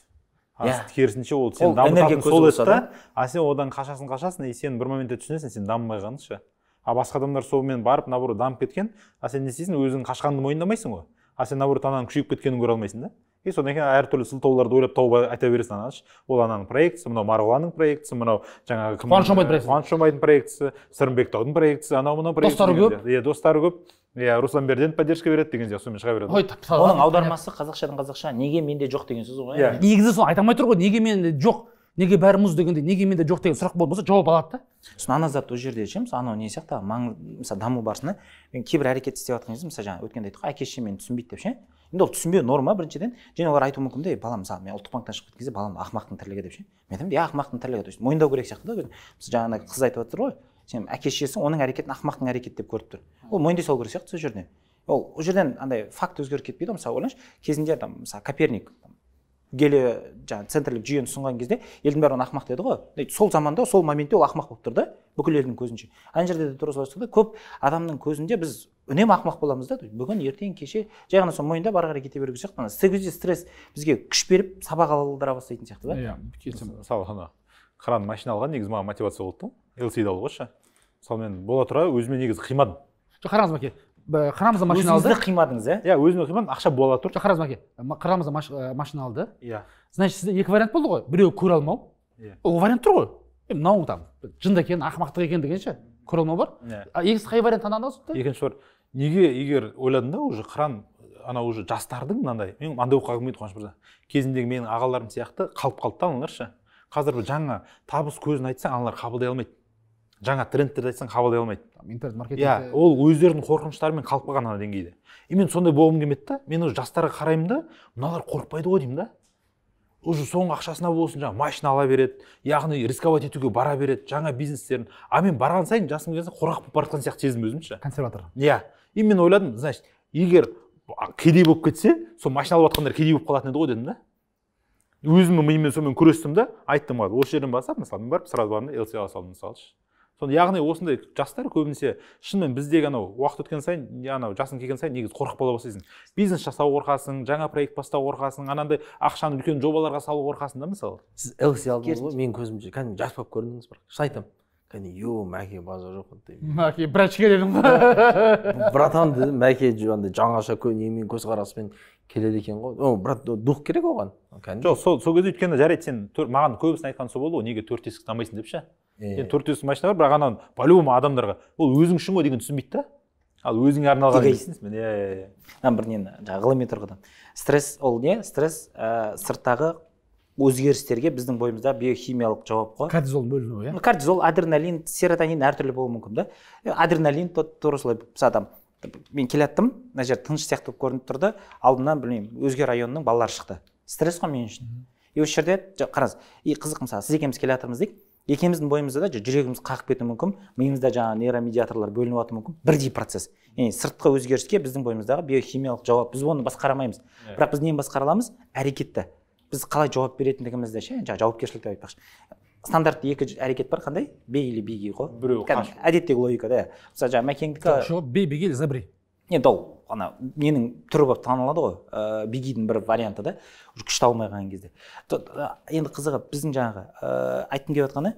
иә. керісінше ол сен дамытатын сол еді да а сен одан қашасың қашасың и сен бір моментте түсінесің сен дамымай қалғаның ше а басқа адамдар сонымен барып наоборот дамып кеткен а сен не істейсің өзің қашқаныңды мойындамайсың ғой а сен наоборот ананың күшейіп кеткенін көре алмайсың да и содан кейін әртүрлі сылтауларды ойлап тауып айта бересің анашы ол ананың проектісі мынау марғұланның проектісі мынау жаңағы қуаныш жомайдың проектісі қуаныш омайдың проектісі сырымбек таудың проектісі анау мынау достары көп иә достары көп иә руслан берденов поддержка береді деген сияқты сонымен шыға береді оның аудармасы қазақшадан қазақша неге менде жоқ деген сөз ғой иә негізі сол айта алмай тұр ғой неге менде жоқ неге бәрі мұз дегенде неге менде жоқ деген сұрақ болатын болса жауап алады да сосын ана зат ол жерде ше мысалы анау не сияқты маң мысалы даму барысында мен кейбір әрекет істеп жатқан кезде мысалы жаңағы өткенде айттық ғой әке шешем мені түсінбейді деп ше енді ол түсінбеу норма біріншіден және олар айтуы мүмкін де балам мысалы мен ұлттық банктан шығып кеткен кезде балам ақымақтың тірлігі деп ше мен айтамын иә ақымақтың тірлігі то есть мойындау керек сияқты да жаңағыдай қыз айтып жатыр ғой сен әке шешесің оның әрекетін ақымақтың әрекеті деп көріп тұр ол мойындай салу керек сияқты сол жерде ол ол жерден андай факт өзгеріп кетпейді ғой мысалы ойлаңызшы кезінде там мысалы коперник там, геле жаңағы центрлік жүйені ұсынған кезде елдің бәрі оны ақымақ деді ғой сол заманда сол моментте ол ақымақ болып тұр да бүкіл елдің көзінше ана жерде де тура солай көп адамның көзінде біз үнемі ақымақ боламыз да бүгін ертең кеше жай ғана сол мойындап ары қарай кете беру сияқты ана стресс бізге күш беріп сабақ алдыра бастайтын сияқты да иә келісемін мысалы ана қыран машина алған негізі маған мотивация болды да лсд алуға ше мысалы мен бола тұра өзіме негізі қимадым жоқ қараңыз мәке қырамызда машина алды өзіңізді қимадыңыз иә иә өзіме қимадым ақша бола тұр жоқ қараңыз мәке қырамызда машина алды иә значит сізде екі вариант болды ғой біреуі көре алмау иә ол вариант тұр ғой мынау там жынды екен ақымақтық екен деген ше көре алмау бар иә екінші қай вариант таңдадыңыз екінші бар неге егер ойладым да уже қыран анау уже жастардың мынандай мен андай болып қалғым келді қуаныш мырза кезіндегі менің ағаларым сияқты қалып қалды да аналар ше қазір жаңа табыс көзін айтсаң аналар қабылдай алмайды жаңа трендтерді айтсаң қабылдай алмайды интернет маркетинг иә ол өздерінің қорқыныштарымен қалып қалған ана деңгейде и мен сондай болғым келмеді да мен уже жастарға қараймын да мыналар қорықпайды ғой деймін да уже соңғы ақшасына болсын жаңағы машина ала береді яғни рисковать етуге бара береді жаңа бизнестерін а мен барған сайын жасым келген сайын қорқақ болып бара жатқан сияқты сезім өзім ше консерватор иә и мен ойладым значит егер кедей болып кетсе сол машина алып жатқандар кедей болып қалатын еді ғой дедім да өзімнің миыммен сонымен күрестім да айттым осы жерден бастап мысалы мен барып сразу бардым да лс ала салдым мысалы сонда яғни осындай жастар көбінесе шынымен біздегі анау уақыт өткен сайын анау жасың келген сайын негізі қорқып бола бастайсың бизнес жасау қорқасың жаңа проект бастау қорқасың анандай ақшаны үлкен жобаларға салу қорқасың да мысалы сіз лс алдыңыз ғой менің көзімше кәдімгі жас болып көрдіңіз бірақ шын айтамын кәне е мәке базар жоқ мәке врачқа дедің ғой братан дедім мәке андай жаңаша немен көзқараспен келеді екен ғой о брат дух керек оған жоқ сол сол кезде өйткені жарайды сен маған көбісінің айтқаны сол болды ғой неге төрт есікті таңдайсың деп ше енді төрт бес машина бар бірақ ананы по любому адамдарға ол өзің үшін ғой деген түсінбейді да ал өзіңе арналған эгоистсің иә иә иә бір нені жаңағы ғылыми тұрғыдан стресс ол не стресс ә, сырттағы өзгерістерге біздің бойымызда биохимиялық жауап қой кортизол бөлінуі иә кортизол адреналин серотонин әртүрлі болуы мүмкін да э, адреналин тура солай адам мен келе мына жер тыныш сияқты болып көрініп тұрды алдымнан білмеймін өзге районның балалары шықты стресс қой мен үшін и осы жерде қараңыз и қызық мысалы сіз екеуміз келе жатырмыз дейік екеуміздің бойымызда да жүрегіміз қағып кетуі мүмкін миымызда жаңағы нейромедиаторлар бөлініп жатуы мүмкін бірдей процесс яғни сыртқы өзгеріске біздің бойымыздағы биохимиялық жауап біз оны басқара алмаймыз иә. бірақ біз нені басқара аламыз әрекетті біз қалай жауап беретіндігімізді ше жаңағы жауапкершілікті айтпақшы стандартты екі әрекет бар қандай бей или беги ғой біреу әдеттегі логикада иә мысалы жаңағы мәкеңдікі бей забри енді ол ана ненің түрі болып танылады ғой ә, бигидің бір варианты да уже күш алмай қалған кезде э, енді қызығы біздің жаңағы ә, айтқым келіп жатқаны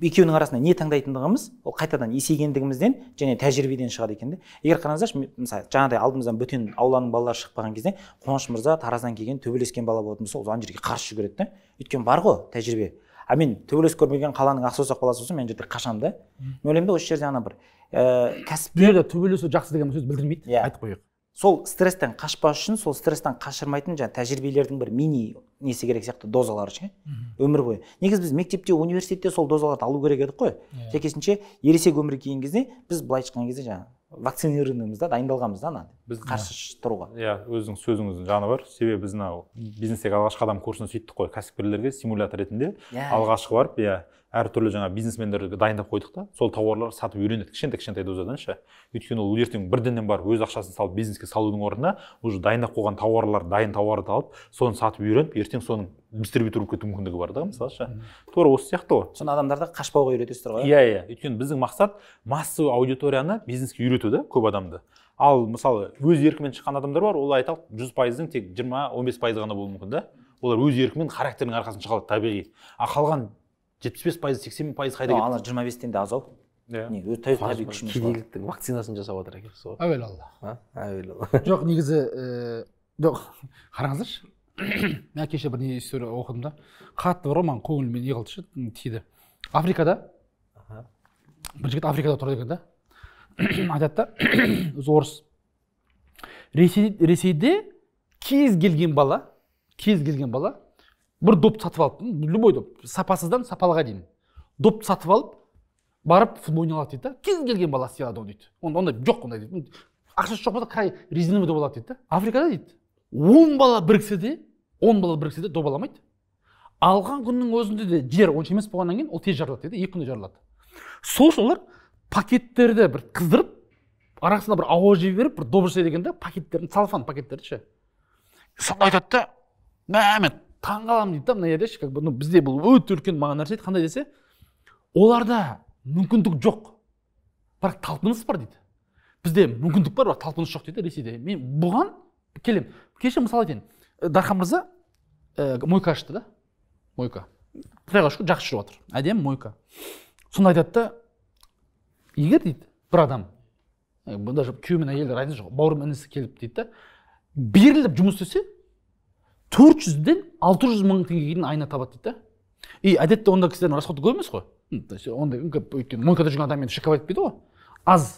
екеуінің арасында не таңдайтындығымыз ол қайтадан есейгендігімізден және тәжірибеден шығады екен де егер қараңыздаршы мысалы жаңағыдай алдымыздан бөтен ауланың балалары шығып қалған кезде қуаныш мырза тараздан келген төбелескен бала болатын болса ол ана жерге қарсы жүгіреді да өйткені бар ғой тәжірибе а мен төбелес көрмеген қаланың ақсаусақ баласы болсам мен жерде қашамын да мен ойлаймын да осы жерде ана бір ә, кәсіпкер төбелесу жақсы деген сөз білдірмейді иә айтып қояйық сол стресстен қашпас үшін сол стресстен қашырмайтын жаңағы тәжірибелердің бір мини несі керек сияқты дозалары ше өмір бойы негізі біз мектепте университетте сол дозаларды алу керек едік қой иә. сәйкесінше ересек өмірге келген кезде біз былай айтқан кезде жаңағы вакцинированныймыз да дайындалғанбыз да ана біз қарсы тұруға иә өзіңіз сөзіңіздің жаны бар себебі біз мынау бизнестегі алғашқы қадам курсына сөйттік қой кәсіпкерлерге симулятор ретінде yeah. Иә. алғашқы барып иә әртүрлі жаңа бизнесмендерді дайындап қойдық та сол тауарларды сатып үйренеді кішкентай кішкентай дозадан ше өйткені ол ертең бірденнен барып өз ақшасын салып бизнеске салудың орнына уже дайындап қойған тауарлар дайын тауарды алып соны сатып үйреніп ертең соның дистрибьютор болып кету мүмкіндігі бар да мысалы ше тура осы сияқты ғой сонда адамдарды қашпауға үйретесіздер ғой иә иә өйткені біздің мақсат массовый аудиторияны бизнеске үйрету да көп адамды ал мысалы өз еркімен шыққан адамдар бар олар айталық жүз пайыздың тек жиырма он бес пайызы ғана болуы мүмкін да олар өз еркімен характерінің арқасында шыға алады табиғи а қалған жетпіс бес пайыз сексен пайыз қайда кетті ана жиырма бестен де аз азау иә. кедейліктің вакцинасын жасап жатыр екенсіз ғой әуелі алла әуелі жоқ негізі э, жоқ қараңыздаршы мен кеше бір не история оқыдым да қатты бар ғой маған көңіліме не қылды ше тиді африкада бір жігіт африкада тұрады екен да айтады да өзі орыс ресейде кез келген бала кез келген бала бір доп сатып алып любой доп сапасыздан сапалыға дейін доп сатып алып барып футбол ойнай алады дейді да кез келген бала істей алады оны дейді онда ондай жоқ ондай дейді ақшасы жоқ болса қай резиновый доп алады дейді да африкада дейді он бала біріксе де он бала біріксе де добаламайды алған күннің өзінде де жер онша емес болғаннан кейін ол тез жарылады дейді екі күнде жарылады сол үшін олар пакеттерді бір қыздырып арасына бір ауа жіберіп беріп бір жасайды екен да пакеттерін салфан пакеттерді ше сонда айтады да мә мен таңқаламын дейді да мына жерде как бы ну бізде бұл өте үлкен маған нәрсе қандай десе оларда мүмкіндік жоқ бірақ талпыныс бар дейді бізде мүмкіндік бар бірақ талпыныс жоқ дейді ресейде мен бұған келемін кеше мысал айтайын дархан мырза ә, мойка ашты да мойка құдайға шүкір жақсы жүріп жатыр әдемі мойка сонда айтады да егер дейді бір адам даже күйеуі мен әйелі разница жоқ бауырым інісі келіп дейді да беріліп жұмыс істесе төрт жүзден алты жүз мың теңгеге дейін айына табады дейді да и әдетте ондай кісілердің расходы көп емес қой ондай өйткені мойкада жүрген адам енді шиковать етпейді ғой аз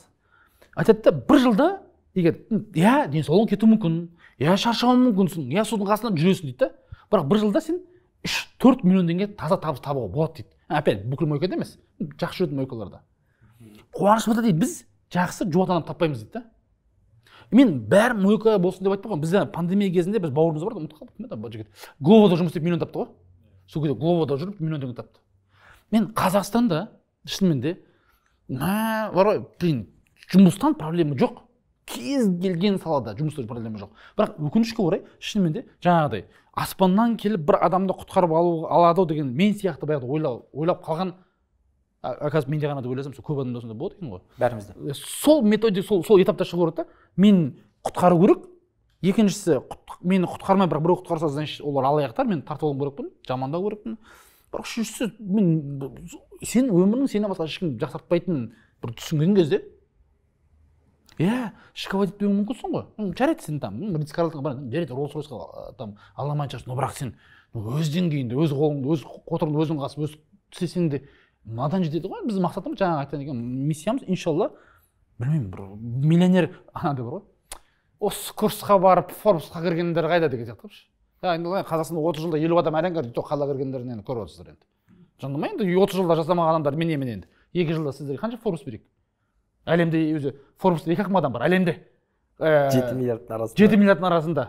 айтады да бір жылда егер иә денсаулығың кетуі мүмкін иә шаршауың мүмкінсің иә судың қасында жүресің дейді да бірақ бір жылда сен үш төрт миллион теңге таза табыс табуға болады дейді опять бүкіл мойкада емес жақсы жүретін мойкаларда қуанышымызда дейді біз жақсы жуатын адам таппаймыз дейді да мен бәрі мойка болсын деп айтпағанмын бізде пандемия кезінде біз бауырымыз бар ұмытып қалдым кім еді жігіт глобода жұмыс істеп миллион тапты ғой сол кезде глобода жүріп миллион теңге тапты мен қазақстанда шынымен де мә бар ғой блин жұмыстан проблема жоқ кез келген салада жұмыс істеу проблема жоқ бірақ өкінішке орай шынымен де жаңағыдай аспаннан келіп бір адамды құтқарып алу алады деген мен сияқты баяғыда ойлап ойлап қалған оказывается менде ғана деп ойласам көп адамда сондай болады екен ғой бәрімізде э, сол методик сол сол этапта шығу керек та мен құтқару керек екіншісі мені құтқармай бірақ біреу құтқарса значит олар алаяқтар мен тартып алу керекпін жамандау керекпін бірақ үшіншісі мен сен өмірің сені басқа ешкім жақсартпайтынын бір түсінген кезде иә шоколад етпеуің мүмкінсің ғой жарайды сен там ритс жарайды роллс ройсқа там ала шығарсың но бірақ сен өз деңгейіңде өз қолыңды өз қотырыңды өзің қасып өз істесең де мынадан жетеді ғой біздің мақсатымыз жаңағы айтқан екен миссиямыз иншалла білмеймін бір миллионер анадай бар ғой осы курсқа барып форбсқа кіргендер қайда деген сияқты қылыпшы ә, қазақстанда отыз жылда елу адам әрең и қала қалаға кіргендерін енді көріп отырсыздар енді жындыма енді отыз жылда жасамаған адамдар мен енді екі жылда сіздерге қанша форбс берейік әлемде өзі форбста екі ақ адам бар әлемде э, жеті миллиардтың арасында жеті миллиардтың арасында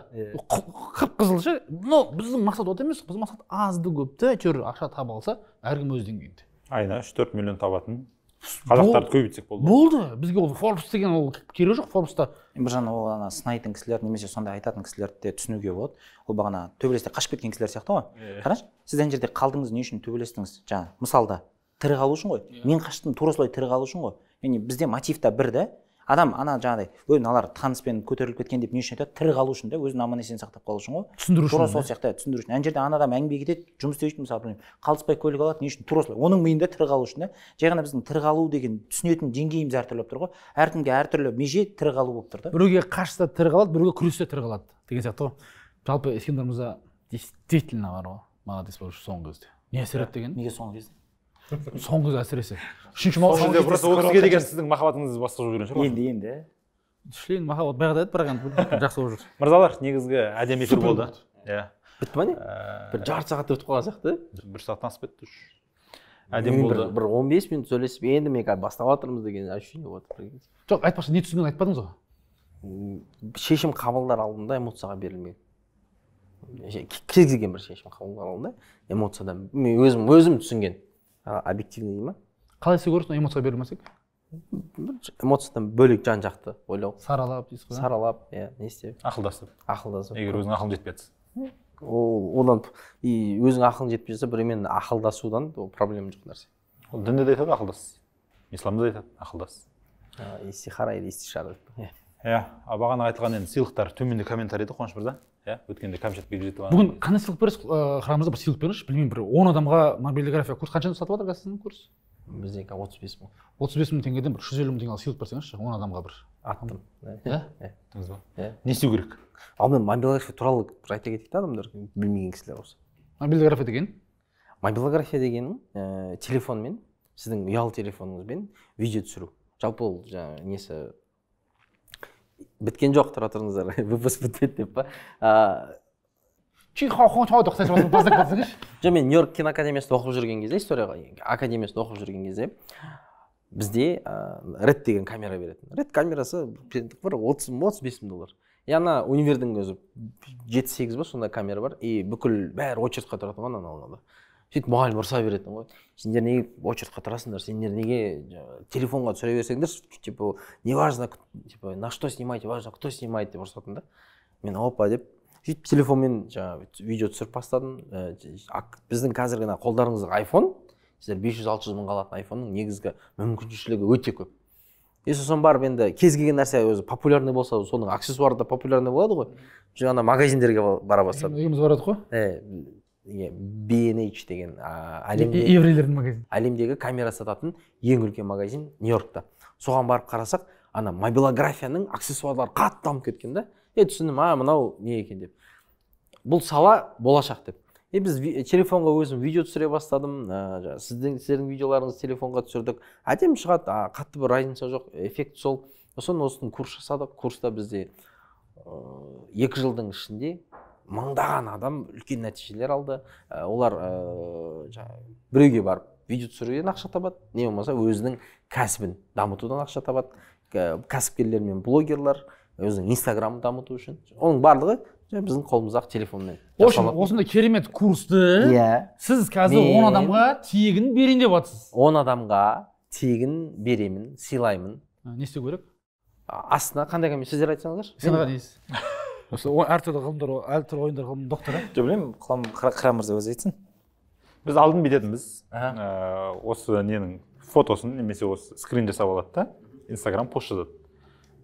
қып қызыл ше но біздің мақсат ол емес біздің мақсат азды көпті әйтеуір ақша таба алса әркім өз деңгейінде айына үш төрт миллион табатын қазақтарды көбейтсек болды болды бізге ол форбс деген ол керегі жоқ форбста біржан ол ана сынайтын кісілер немесе сондай айтатын кісілерді де түсінуге болады ол бағана төбелесте қашып кеткен кісілер сияқты ғой қараңызшы сіз ана жерде қалдыңыз не үшін төбелестіңіз жаңағы мысалда тірі қалу үшін ғой мен қаштым тура солай тірі қалу үшін ғой яғни бізде мотив та бір да адам ана жаңағыдай ой мыналар таныспен көтеріліп кеткен деп не үшін айтады тірі қалу үшін да өзінің аман есен сақтап қалу үшін ғой түсіндіру үшін тура сол сияқты түсіндіру үшін ана жерде ана адам еңбек кетеді жұмыс істеу үшін мысалы қалыспай көлік алады не үшін тура солай оның миында тірі қалу үшін да жай ғана біздің тірі қалу деген түсінетін деңгейіміз әртүрлі болып тұр ғой әркімге әртүрлі меже тірі қалу болып тұр да біреуге қашса тірі қалады біреуге күрессе тірі қалады деген сияқты ғой жалпы ескендір мырза действительно бар ғой молодец болып соңғы кезде не әсер етті деген неге соңғы кезде соңғы әсіресе үшінші маусым просто ол кісіге деген сіздің махаббатыңыз басқа жүрген шығар енді енді шлин махаббат баяғыда еді бірақ енді жақсы болып жүр мырзалар негізгі әдемі эфир болды иә бітті ма не ә, бір жарты сағат өтіп қалған сияқты бір сағаттан асып кетті әдемі болды бір он бес минут сөйлесіп енді мен қазір бастап жатырмыз деген ощущение болып жатыр жоқ айтпақшы не түсінгенін айтпадыңыз ғой шешім қабылдар алдында эмоцияға берілмеген кез келген бір шешім қабылдар алдында эмоциядан мен өзім өзім түсінген объективный дей ма қалай істеу керексің эмоцияға берілмесек эмоциядан бөлек жан жақты ойлау саралап дейсіз ғой саралап иә не істеп ақылдасып ақылдасып егер өзіңнің ақылың жетпей жатса ол одан и өзің ақылың жетпей жатса біреумен ақылдасудан ол проблема жоқ нәрсе ол дінде де айтады ақылдас исламда да айтады ақылдас истихара или истишара иә иә бағана айтылған енді сыйлықтар төменде комментарий еді қуаныш мырза иә өткенде кәмшат бекжетова бүгін қандай сыйлық бересіз храмымызда бір сыйлық беріңізші білмеймін бір он адамға мобилиграфия курс қаншадан сатып жатыр қазір сіздің курс бізде отыз бес мың отыз бес мың теңгеден бір жүз елу мың теңгеге сыйлық берсеңізші он адамға бір аттым иә иә не істеу керек алдымен мобилография туралы бір айта кетейік та адамдар білмеген кісілер болса мобилография деген мобилография дегенің ііі телефонмен сіздің ұялы телефоныңызбен видео түсіру жалпы ол жаңағы несі біткен жоқ тұра тұрыңыздар выпуск бітпеді деп па жоқ мен нью йорк киноакадемиясында оқып жүрген кезде история академиясында оқып жүрген кезде бізде ә, ред деген камера беретін ред камерасы бір отыз мың отыз бес мың доллар и ана универдің өзі жеті сегіз ба сондай камера бар и бүкіл бәрі очередьқа тұратын ғой ананы алғанда сөйтіп мұғалім ұрыса беретін ғой сендер неге очередьқа тұрасыңдар сендер неге телефонға түсіре берсеңдерші типа не важно типа на что снимать важно кто снимает деп ұрысатын да мен опа деп сөйтіп телефонмен жаңағы видео түсіріп бастадым ә, біздің қазіргі мына қолдарыңыздағы айфон сіздер бес жүз алты жүз мыңға алатын айфонның негізгі мүмкіншілігі өте көп и сосын барып енді кез келген нәрсе өзі популярный болса соның аксессуары да популярный болады ғой ана магазиндерге бара бастадым үйіміз барады ғой bnh деген әлемдегі еврейлердің магазин әлемдегі камера сататын ең үлкен магазин нью йоркта соған барып қарасақ ана мобилографияның аксессуарлары қатты дамып кеткен да е түсіндім а мынау не екен деп бұл сала болашақ деп е біз э, телефонға өзім видео түсіре бастадым ә, сіздің сіздердің видеоларыңызды телефонға түсірдік әдемі шығады қатты бір разница жоқ эффект сол сосын осының курс жасадық курста бізде э, екі жылдың ішінде мыңдаған адам үлкен нәтижелер алды ә, олар ә, э, жаңағы біреуге барып видео түсіруден ақша табады не болмаса өзінің кәсібін дамытудан ақша табады кәсіпкерлер мен блогерлар өзінің инстаграмын дамыту үшін оның барлығы біздің қолымыздағы телефонмен в общем осындай керемет курсты иә сіз қазір он адамға тегін берейін деп жатрсыз он адамға тегін беремін сыйлаймын не істеу керек астына қандай сіздер айтсаңыздаршы осы әртүрлі ғылымдар әртүрлі ойындар ғылымның докторы жоқ білмеймін қыран мырза өзі айтсын біз алдын бүйтетінбіз ә, осы ненің фотосын немесе осы скрин жасап алады да инстаграм пост жазады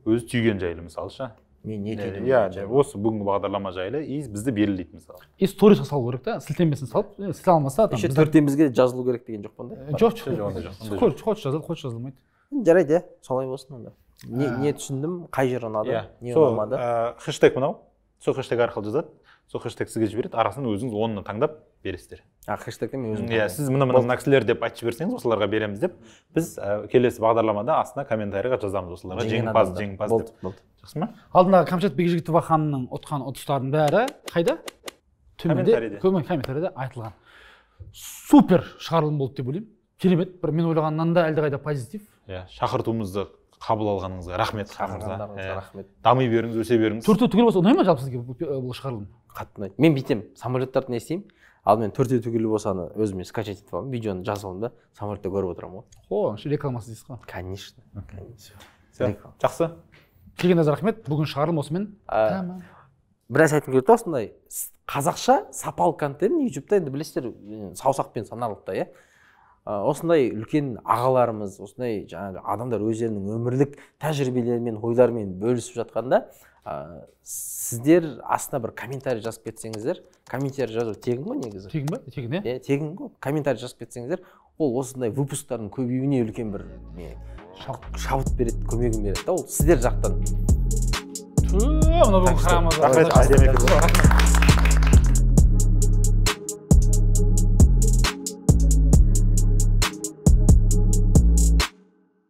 өзі түйген жайлы мысалы ше мен не түйдім иә осы бүгінгі бағдарлама жайлы и бізді белгілейді мысалы и сторисқа салу керек та сілтемесін салып сіл алмаса еще төртеуімізге жазылу керек деген жоқ па жоқ жоқ хочешь жазады хочешь жазылмайды жарайды иә солай болсын онда не, не түсіндім қай жері ұнады yeah. Иә. не ұнамады ә, хэштег мынау сол хэштег арқылы жазады сол хэштег сізге жібереді арасынан өзіңіз оны таңдап бересіздер а хэштегті мен өзім иә yeah, сіз мына мына мына кісілер деп айтып жіберсеңіз осыларға береміз деп біз ә, келесі бағдарламада астына комментарийға жазамыз осыларға жеңімпаз жеңімпаз болды болды жақсы ма алдындағы кәмшат бекжігітова ханымның ұтқан ұтыстарының бәрі қайда төменде комментарийде айтылған супер шығарылым болды деп ойлаймын керемет бір мен ойлағаннан да әлдеқайда позитив иә шақыртуымызды қабыл алғаныңызға рахмет рахмет дами беріңіз өсе беріңіз төртеу түгел болса ұнай ма жалпы сізге бұл шығарылым қатты ұнайды мен бүйтемін самолеттарды не істеймін алдымен төртеу түгел болса ана өзіме скачать етіп аламын видеоны жазып аламын да самолетте көріп отырамын ғой о рекламасы дейсіз ғой конечно все жақсы келгеніңізге рахмет бүгін шығарылым осымен бір біраз айтқым да осындай қазақша сапалы контент ютубта енді білесіздер саусақпен санарлықтай иә осындай үлкен ағаларымыз осындай жаңағы адамдар өздерінің өмірлік тәжірибелерімен ойларымен бөлісіп жатқанда ә, сіздер астына бір комментарий жазып кетсеңіздер комментарий жазу тегін ғой негізі тегін ба тегін иә иә тегін ғой комментарий жазып кетсеңіздер ол осындай выпусктардың көбеюіне үлкен бір не шабыт береді көмегін береді да ол сіздер жақтан түу